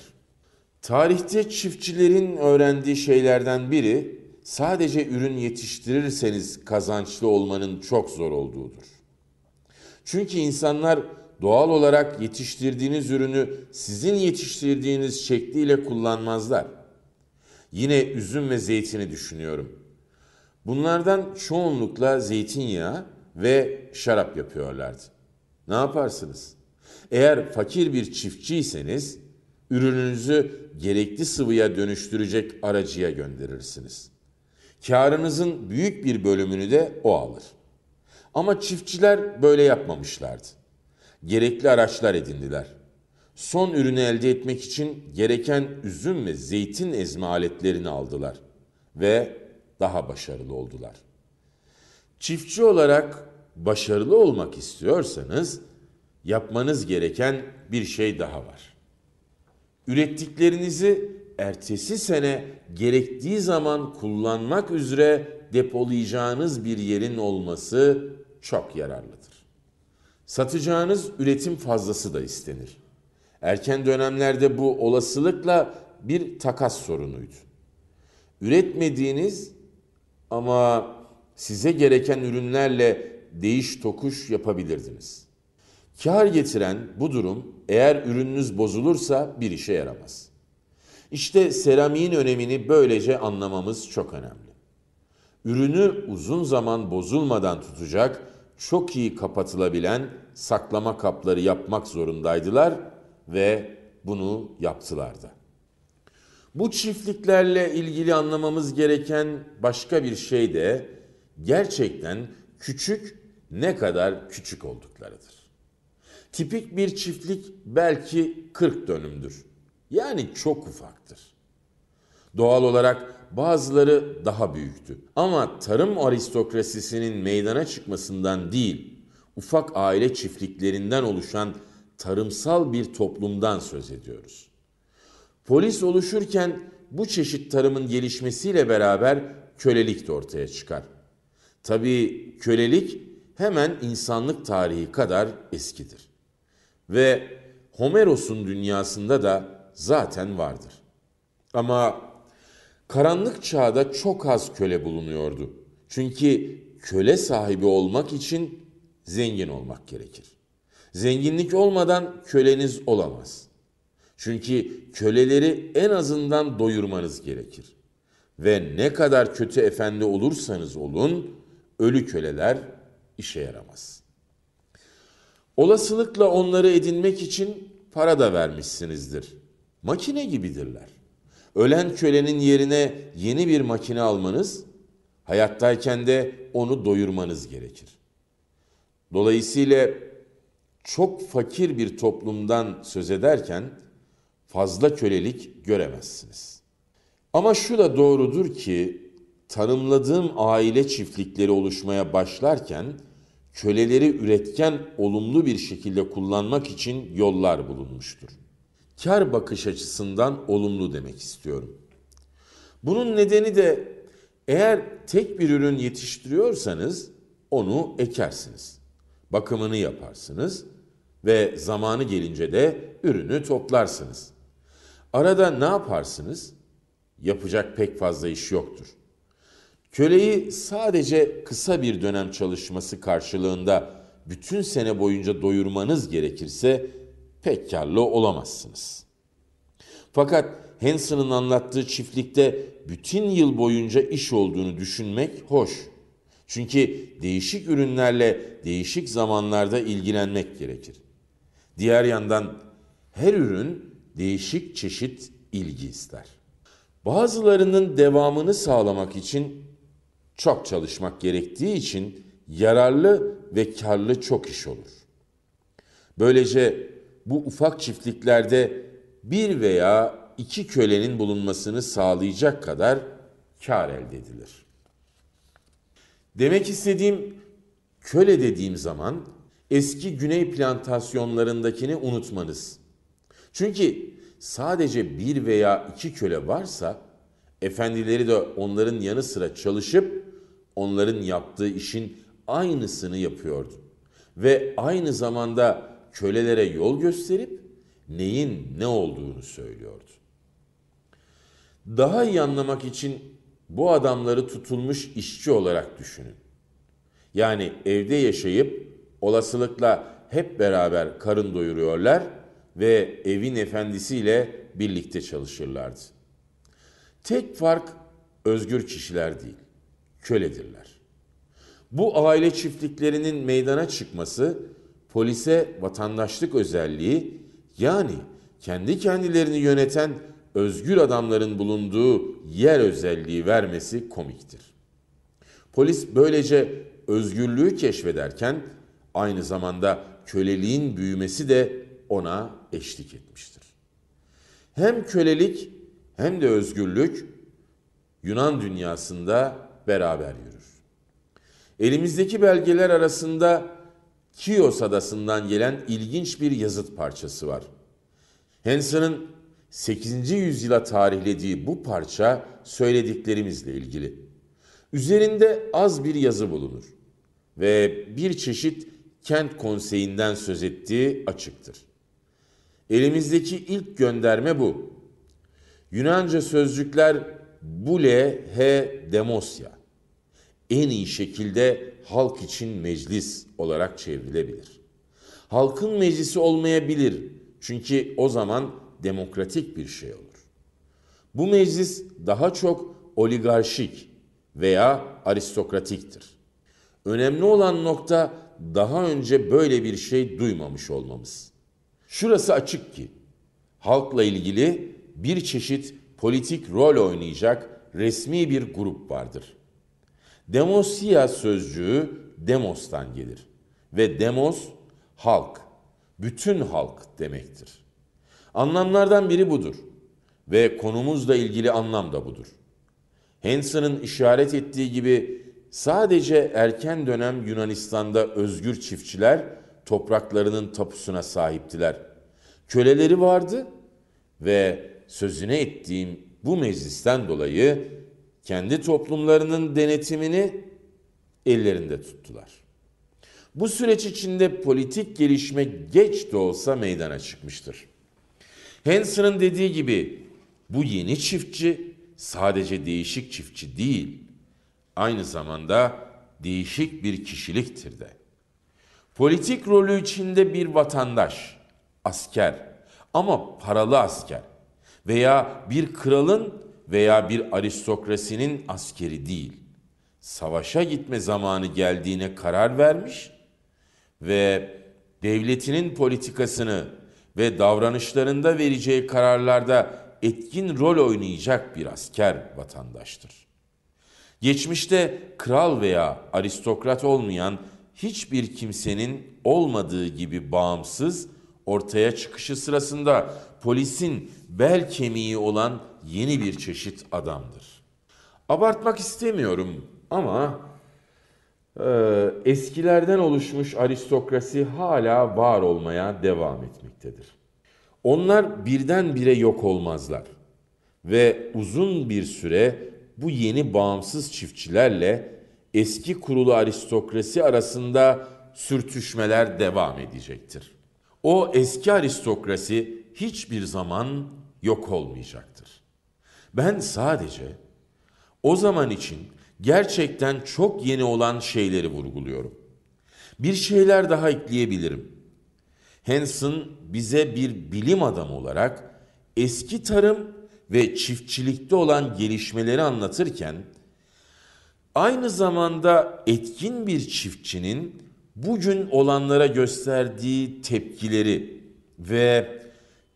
Tarihte çiftçilerin öğrendiği şeylerden biri sadece ürün yetiştirirseniz kazançlı olmanın çok zor olduğudur. Çünkü insanlar doğal olarak yetiştirdiğiniz ürünü sizin yetiştirdiğiniz şekliyle kullanmazlar. Yine üzüm ve zeytini düşünüyorum. Bunlardan çoğunlukla zeytinyağı ve şarap yapıyorlardı. Ne yaparsınız? Eğer fakir bir çiftçiyseniz ürününüzü gerekli sıvıya dönüştürecek aracıya gönderirsiniz. Karınızın büyük bir bölümünü de o alır. Ama çiftçiler böyle yapmamışlardı. Gerekli araçlar edindiler. Son ürünü elde etmek için gereken üzüm ve zeytin ezme aletlerini aldılar ve daha başarılı oldular. Çiftçi olarak başarılı olmak istiyorsanız yapmanız gereken bir şey daha var ürettiklerinizi ertesi sene gerektiği zaman kullanmak üzere depolayacağınız bir yerin olması çok yararlıdır. Satacağınız üretim fazlası da istenir. Erken dönemlerde bu olasılıkla bir takas sorunuydu. Üretmediğiniz ama size gereken ürünlerle değiş tokuş yapabilirdiniz. Kar getiren bu durum eğer ürününüz bozulursa bir işe yaramaz. İşte seramiğin önemini böylece anlamamız çok önemli. Ürünü uzun zaman bozulmadan tutacak, çok iyi kapatılabilen saklama kapları yapmak zorundaydılar ve bunu yaptılardı. Bu çiftliklerle ilgili anlamamız gereken başka bir şey de gerçekten küçük ne kadar küçük olduklarıdır. Tipik bir çiftlik belki 40 dönümdür. Yani çok ufaktır. Doğal olarak bazıları daha büyüktü. Ama tarım aristokrasisinin meydana çıkmasından değil, ufak aile çiftliklerinden oluşan tarımsal bir toplumdan söz ediyoruz. Polis oluşurken bu çeşit tarımın gelişmesiyle beraber kölelik de ortaya çıkar. Tabii kölelik hemen insanlık tarihi kadar eskidir ve Homeros'un dünyasında da zaten vardır. Ama karanlık çağda çok az köle bulunuyordu. Çünkü köle sahibi olmak için zengin olmak gerekir. Zenginlik olmadan köleniz olamaz. Çünkü köleleri en azından doyurmanız gerekir. Ve ne kadar kötü efendi olursanız olun, ölü köleler işe yaramaz.'' Olasılıkla onları edinmek için para da vermişsinizdir. Makine gibidirler. Ölen kölenin yerine yeni bir makine almanız, hayattayken de onu doyurmanız gerekir. Dolayısıyla çok fakir bir toplumdan söz ederken fazla kölelik göremezsiniz. Ama şu da doğrudur ki tanımladığım aile çiftlikleri oluşmaya başlarken köleleri üretken olumlu bir şekilde kullanmak için yollar bulunmuştur. Kar bakış açısından olumlu demek istiyorum. Bunun nedeni de eğer tek bir ürün yetiştiriyorsanız onu ekersiniz. Bakımını yaparsınız ve zamanı gelince de ürünü toplarsınız. Arada ne yaparsınız? Yapacak pek fazla iş yoktur. Köleyi sadece kısa bir dönem çalışması karşılığında bütün sene boyunca doyurmanız gerekirse pek karlı olamazsınız. Fakat Hansen'ın anlattığı çiftlikte bütün yıl boyunca iş olduğunu düşünmek hoş. Çünkü değişik ürünlerle değişik zamanlarda ilgilenmek gerekir. Diğer yandan her ürün değişik çeşit ilgi ister. Bazılarının devamını sağlamak için çok çalışmak gerektiği için yararlı ve karlı çok iş olur. Böylece bu ufak çiftliklerde bir veya iki kölenin bulunmasını sağlayacak kadar kar elde edilir. Demek istediğim köle dediğim zaman eski güney plantasyonlarındakini unutmanız. Çünkü sadece bir veya iki köle varsa efendileri de onların yanı sıra çalışıp onların yaptığı işin aynısını yapıyordu. Ve aynı zamanda kölelere yol gösterip neyin ne olduğunu söylüyordu. Daha iyi anlamak için bu adamları tutulmuş işçi olarak düşünün. Yani evde yaşayıp olasılıkla hep beraber karın doyuruyorlar ve evin efendisiyle birlikte çalışırlardı. Tek fark özgür kişiler değil köledirler. Bu aile çiftliklerinin meydana çıkması polise vatandaşlık özelliği yani kendi kendilerini yöneten özgür adamların bulunduğu yer özelliği vermesi komiktir. Polis böylece özgürlüğü keşfederken aynı zamanda köleliğin büyümesi de ona eşlik etmiştir. Hem kölelik hem de özgürlük Yunan dünyasında beraber yürür. Elimizdeki belgeler arasında Kios adasından gelen ilginç bir yazıt parçası var. Hansen'ın 8. yüzyıla tarihlediği bu parça söylediklerimizle ilgili. Üzerinde az bir yazı bulunur ve bir çeşit kent konseyinden söz ettiği açıktır. Elimizdeki ilk gönderme bu. Yunanca sözcükler bule he demosya en iyi şekilde halk için meclis olarak çevrilebilir. Halkın meclisi olmayabilir çünkü o zaman demokratik bir şey olur. Bu meclis daha çok oligarşik veya aristokratiktir. Önemli olan nokta daha önce böyle bir şey duymamış olmamız. Şurası açık ki halkla ilgili bir çeşit politik rol oynayacak resmi bir grup vardır. Demosia sözcüğü demos'tan gelir ve demos halk, bütün halk demektir. Anlamlardan biri budur ve konumuzla ilgili anlam da budur. Hansen'ın işaret ettiği gibi sadece erken dönem Yunanistan'da özgür çiftçiler topraklarının tapusuna sahiptiler. Köleleri vardı ve sözüne ettiğim bu meclisten dolayı kendi toplumlarının denetimini ellerinde tuttular. Bu süreç içinde politik gelişme geç de olsa meydana çıkmıştır. Hansen'ın dediği gibi bu yeni çiftçi sadece değişik çiftçi değil, aynı zamanda değişik bir kişiliktir de. Politik rolü içinde bir vatandaş, asker ama paralı asker veya bir kralın veya bir aristokrasinin askeri değil. Savaşa gitme zamanı geldiğine karar vermiş ve devletinin politikasını ve davranışlarında vereceği kararlarda etkin rol oynayacak bir asker vatandaştır. Geçmişte kral veya aristokrat olmayan hiçbir kimsenin olmadığı gibi bağımsız ortaya çıkışı sırasında polisin bel kemiği olan yeni bir çeşit adamdır. Abartmak istemiyorum ama e, eskilerden oluşmuş aristokrasi hala var olmaya devam etmektedir. Onlar birdenbire yok olmazlar ve uzun bir süre bu yeni bağımsız çiftçilerle eski kurulu aristokrasi arasında sürtüşmeler devam edecektir. O eski aristokrasi hiçbir zaman yok olmayacak. Ben sadece o zaman için gerçekten çok yeni olan şeyleri vurguluyorum. Bir şeyler daha ekleyebilirim. Hanson bize bir bilim adamı olarak eski tarım ve çiftçilikte olan gelişmeleri anlatırken aynı zamanda etkin bir çiftçinin bugün olanlara gösterdiği tepkileri ve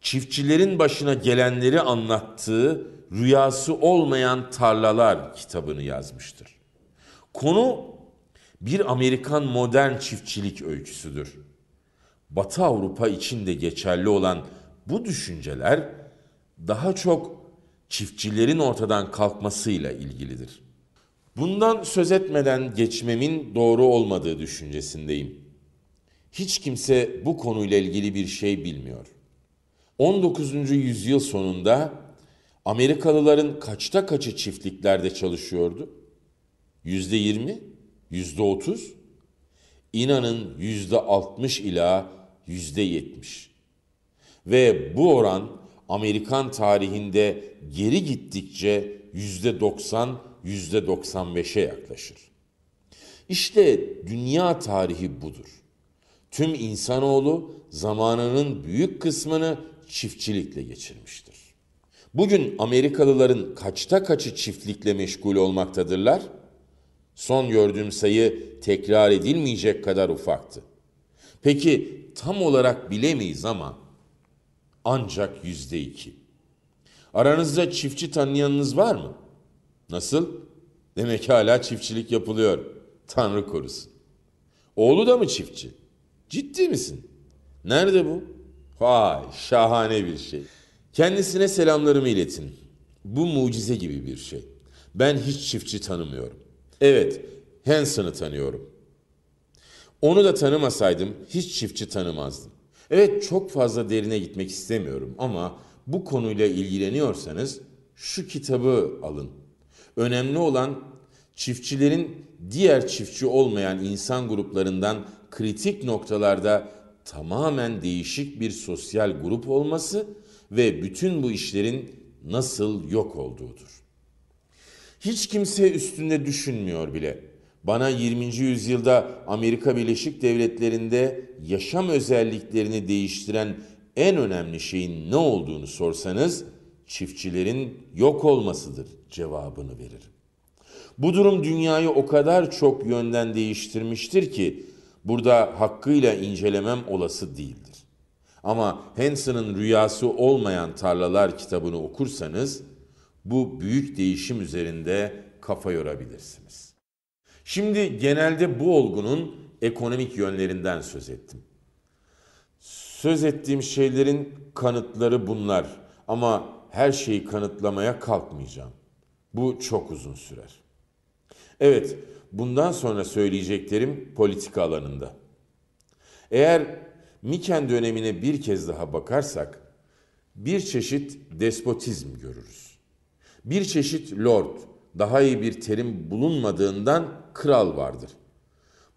çiftçilerin başına gelenleri anlattığı Rüyası Olmayan Tarlalar kitabını yazmıştır. Konu bir Amerikan modern çiftçilik öyküsüdür. Batı Avrupa için de geçerli olan bu düşünceler daha çok çiftçilerin ortadan kalkmasıyla ilgilidir. Bundan söz etmeden geçmemin doğru olmadığı düşüncesindeyim. Hiç kimse bu konuyla ilgili bir şey bilmiyor. 19. yüzyıl sonunda Amerikalıların kaçta kaçı çiftliklerde çalışıyordu? Yüzde yirmi, yüzde otuz. İnanın yüzde altmış ila yüzde yetmiş. Ve bu oran Amerikan tarihinde geri gittikçe yüzde doksan, yüzde doksan beşe yaklaşır. İşte dünya tarihi budur. Tüm insanoğlu zamanının büyük kısmını çiftçilikle geçirmiştir. Bugün Amerikalıların kaçta kaçı çiftlikle meşgul olmaktadırlar? Son gördüğüm sayı tekrar edilmeyecek kadar ufaktı. Peki tam olarak bilemeyiz ama ancak yüzde iki. Aranızda çiftçi tanıyanınız var mı? Nasıl? Demek hala çiftçilik yapılıyor. Tanrı korusun. Oğlu da mı çiftçi? Ciddi misin? Nerede bu? Vay şahane bir şey. Kendisine selamlarımı iletin. Bu mucize gibi bir şey. Ben hiç çiftçi tanımıyorum. Evet, Hanson'ı tanıyorum. Onu da tanımasaydım hiç çiftçi tanımazdım. Evet çok fazla derine gitmek istemiyorum ama bu konuyla ilgileniyorsanız şu kitabı alın. Önemli olan çiftçilerin diğer çiftçi olmayan insan gruplarından kritik noktalarda tamamen değişik bir sosyal grup olması ve bütün bu işlerin nasıl yok olduğudur. Hiç kimse üstünde düşünmüyor bile. Bana 20. yüzyılda Amerika Birleşik Devletleri'nde yaşam özelliklerini değiştiren en önemli şeyin ne olduğunu sorsanız çiftçilerin yok olmasıdır cevabını verir. Bu durum dünyayı o kadar çok yönden değiştirmiştir ki burada hakkıyla incelemem olası değil. Ama Henson'ın Rüyası Olmayan Tarlalar kitabını okursanız bu büyük değişim üzerinde kafa yorabilirsiniz. Şimdi genelde bu olgunun ekonomik yönlerinden söz ettim. Söz ettiğim şeylerin kanıtları bunlar ama her şeyi kanıtlamaya kalkmayacağım. Bu çok uzun sürer. Evet, bundan sonra söyleyeceklerim politika alanında. Eğer Miken dönemine bir kez daha bakarsak bir çeşit despotizm görürüz. Bir çeşit lord, daha iyi bir terim bulunmadığından kral vardır.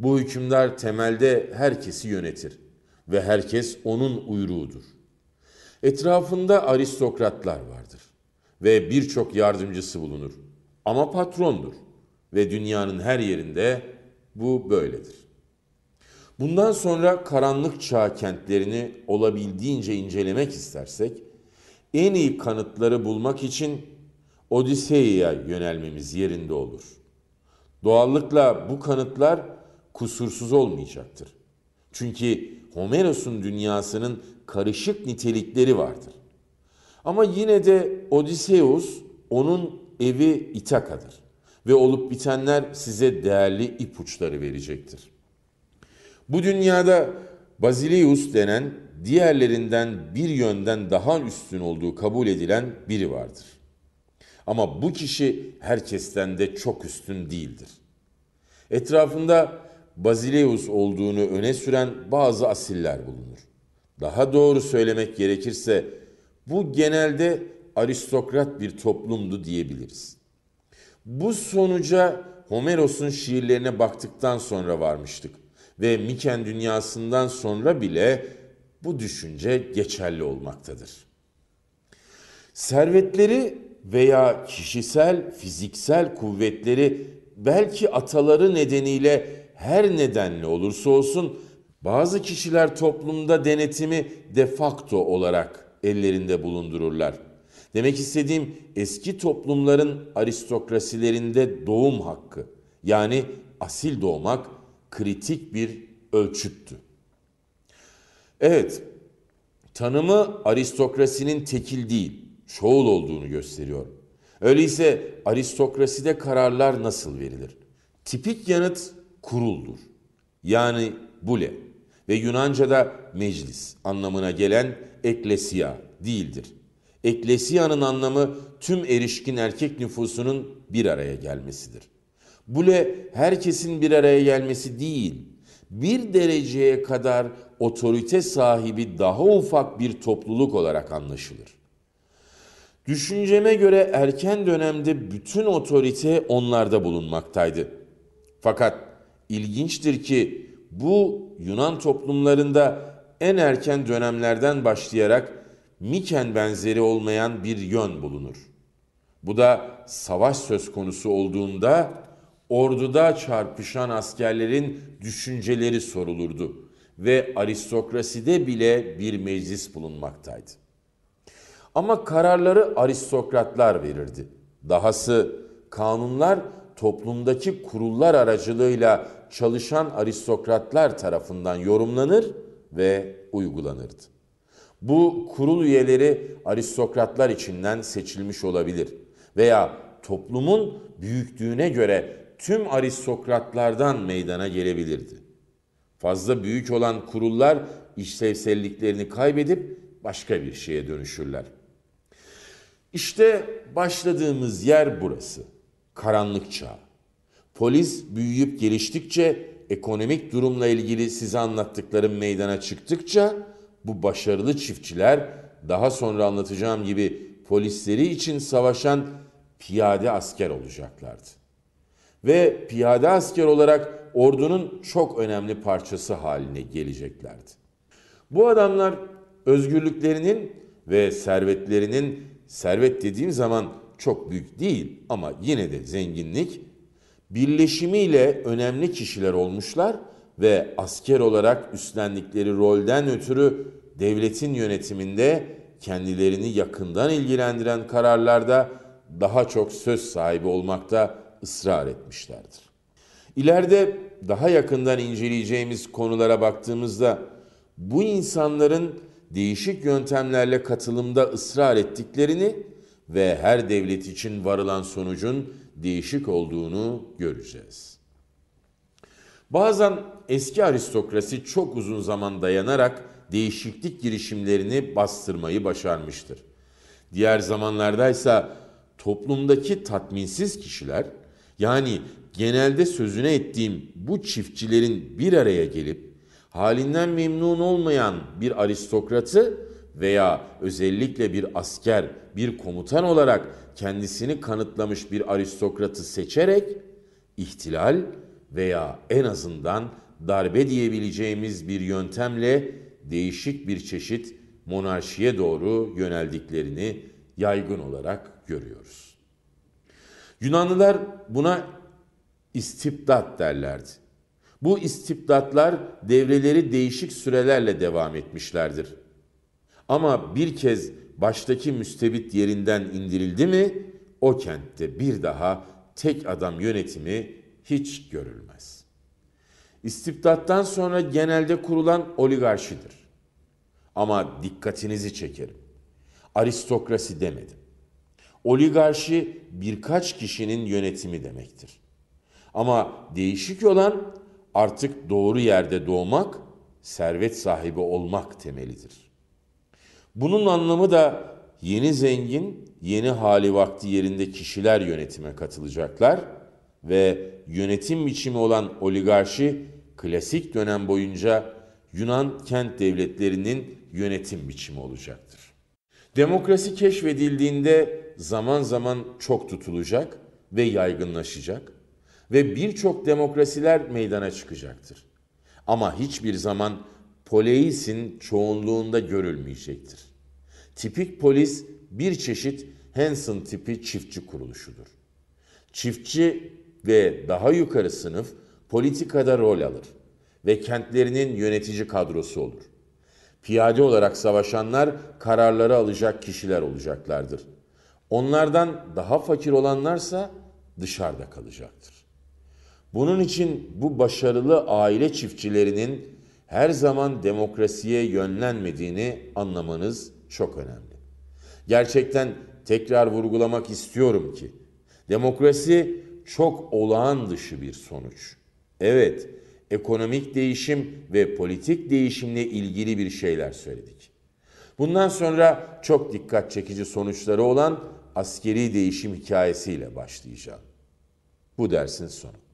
Bu hükümdar temelde herkesi yönetir ve herkes onun uyruğudur. Etrafında aristokratlar vardır ve birçok yardımcısı bulunur ama patrondur ve dünyanın her yerinde bu böyledir. Bundan sonra karanlık çağ kentlerini olabildiğince incelemek istersek, en iyi kanıtları bulmak için Odise'ye yönelmemiz yerinde olur. Doğallıkla bu kanıtlar kusursuz olmayacaktır. Çünkü Homeros'un dünyasının karışık nitelikleri vardır. Ama yine de Odiseus onun evi Itaka'dır ve olup bitenler size değerli ipuçları verecektir. Bu dünyada Basilius denen diğerlerinden bir yönden daha üstün olduğu kabul edilen biri vardır. Ama bu kişi herkesten de çok üstün değildir. Etrafında Bazileus olduğunu öne süren bazı asiller bulunur. Daha doğru söylemek gerekirse bu genelde aristokrat bir toplumdu diyebiliriz. Bu sonuca Homeros'un şiirlerine baktıktan sonra varmıştık ve Miken dünyasından sonra bile bu düşünce geçerli olmaktadır. Servetleri veya kişisel, fiziksel kuvvetleri belki ataları nedeniyle her nedenle olursa olsun bazı kişiler toplumda denetimi de facto olarak ellerinde bulundururlar. Demek istediğim eski toplumların aristokrasilerinde doğum hakkı yani asil doğmak kritik bir ölçüttü. Evet, tanımı aristokrasinin tekil değil, çoğul olduğunu gösteriyor. Öyleyse aristokraside kararlar nasıl verilir? Tipik yanıt kuruldur. Yani bule ve Yunanca'da meclis anlamına gelen eklesia değildir. Eklesia'nın anlamı tüm erişkin erkek nüfusunun bir araya gelmesidir. Bu Bule herkesin bir araya gelmesi değil, bir dereceye kadar otorite sahibi daha ufak bir topluluk olarak anlaşılır. Düşünceme göre erken dönemde bütün otorite onlarda bulunmaktaydı. Fakat ilginçtir ki bu Yunan toplumlarında en erken dönemlerden başlayarak Miken benzeri olmayan bir yön bulunur. Bu da savaş söz konusu olduğunda Orduda çarpışan askerlerin düşünceleri sorulurdu ve aristokraside bile bir meclis bulunmaktaydı. Ama kararları aristokratlar verirdi. Dahası kanunlar toplumdaki kurullar aracılığıyla çalışan aristokratlar tarafından yorumlanır ve uygulanırdı. Bu kurul üyeleri aristokratlar içinden seçilmiş olabilir veya toplumun büyüklüğüne göre tüm aristokratlardan meydana gelebilirdi. Fazla büyük olan kurullar işlevselliklerini kaybedip başka bir şeye dönüşürler. İşte başladığımız yer burası. Karanlık çağı. Polis büyüyüp geliştikçe, ekonomik durumla ilgili size anlattıklarım meydana çıktıkça bu başarılı çiftçiler daha sonra anlatacağım gibi polisleri için savaşan piyade asker olacaklardı ve piyade asker olarak ordunun çok önemli parçası haline geleceklerdi. Bu adamlar özgürlüklerinin ve servetlerinin servet dediğim zaman çok büyük değil ama yine de zenginlik birleşimiyle önemli kişiler olmuşlar ve asker olarak üstlendikleri rolden ötürü devletin yönetiminde kendilerini yakından ilgilendiren kararlarda daha çok söz sahibi olmakta ısrar etmişlerdir. İleride daha yakından inceleyeceğimiz konulara baktığımızda bu insanların değişik yöntemlerle katılımda ısrar ettiklerini ve her devlet için varılan sonucun değişik olduğunu göreceğiz. Bazen eski aristokrasi çok uzun zaman dayanarak değişiklik girişimlerini bastırmayı başarmıştır. Diğer zamanlardaysa toplumdaki tatminsiz kişiler yani genelde sözüne ettiğim bu çiftçilerin bir araya gelip halinden memnun olmayan bir aristokratı veya özellikle bir asker, bir komutan olarak kendisini kanıtlamış bir aristokratı seçerek ihtilal veya en azından darbe diyebileceğimiz bir yöntemle değişik bir çeşit monarşiye doğru yöneldiklerini yaygın olarak görüyoruz. Yunanlılar buna istibdat derlerdi. Bu istibdatlar devreleri değişik sürelerle devam etmişlerdir. Ama bir kez baştaki müstebit yerinden indirildi mi o kentte bir daha tek adam yönetimi hiç görülmez. İstibdattan sonra genelde kurulan oligarşidir. Ama dikkatinizi çekerim. Aristokrasi demedim. Oligarşi birkaç kişinin yönetimi demektir. Ama değişik olan artık doğru yerde doğmak, servet sahibi olmak temelidir. Bunun anlamı da yeni zengin, yeni hali vakti yerinde kişiler yönetime katılacaklar ve yönetim biçimi olan oligarşi klasik dönem boyunca Yunan kent devletlerinin yönetim biçimi olacaktır. Demokrasi keşfedildiğinde zaman zaman çok tutulacak ve yaygınlaşacak ve birçok demokrasiler meydana çıkacaktır. Ama hiçbir zaman poleisin çoğunluğunda görülmeyecektir. Tipik polis bir çeşit Hanson tipi çiftçi kuruluşudur. Çiftçi ve daha yukarı sınıf politikada rol alır ve kentlerinin yönetici kadrosu olur. Piyade olarak savaşanlar kararları alacak kişiler olacaklardır. Onlardan daha fakir olanlarsa dışarıda kalacaktır. Bunun için bu başarılı aile çiftçilerinin her zaman demokrasiye yönlenmediğini anlamanız çok önemli. Gerçekten tekrar vurgulamak istiyorum ki demokrasi çok olağan dışı bir sonuç. Evet, ekonomik değişim ve politik değişimle ilgili bir şeyler söyledik. Bundan sonra çok dikkat çekici sonuçları olan askeri değişim hikayesiyle başlayacağım. Bu dersin sonu.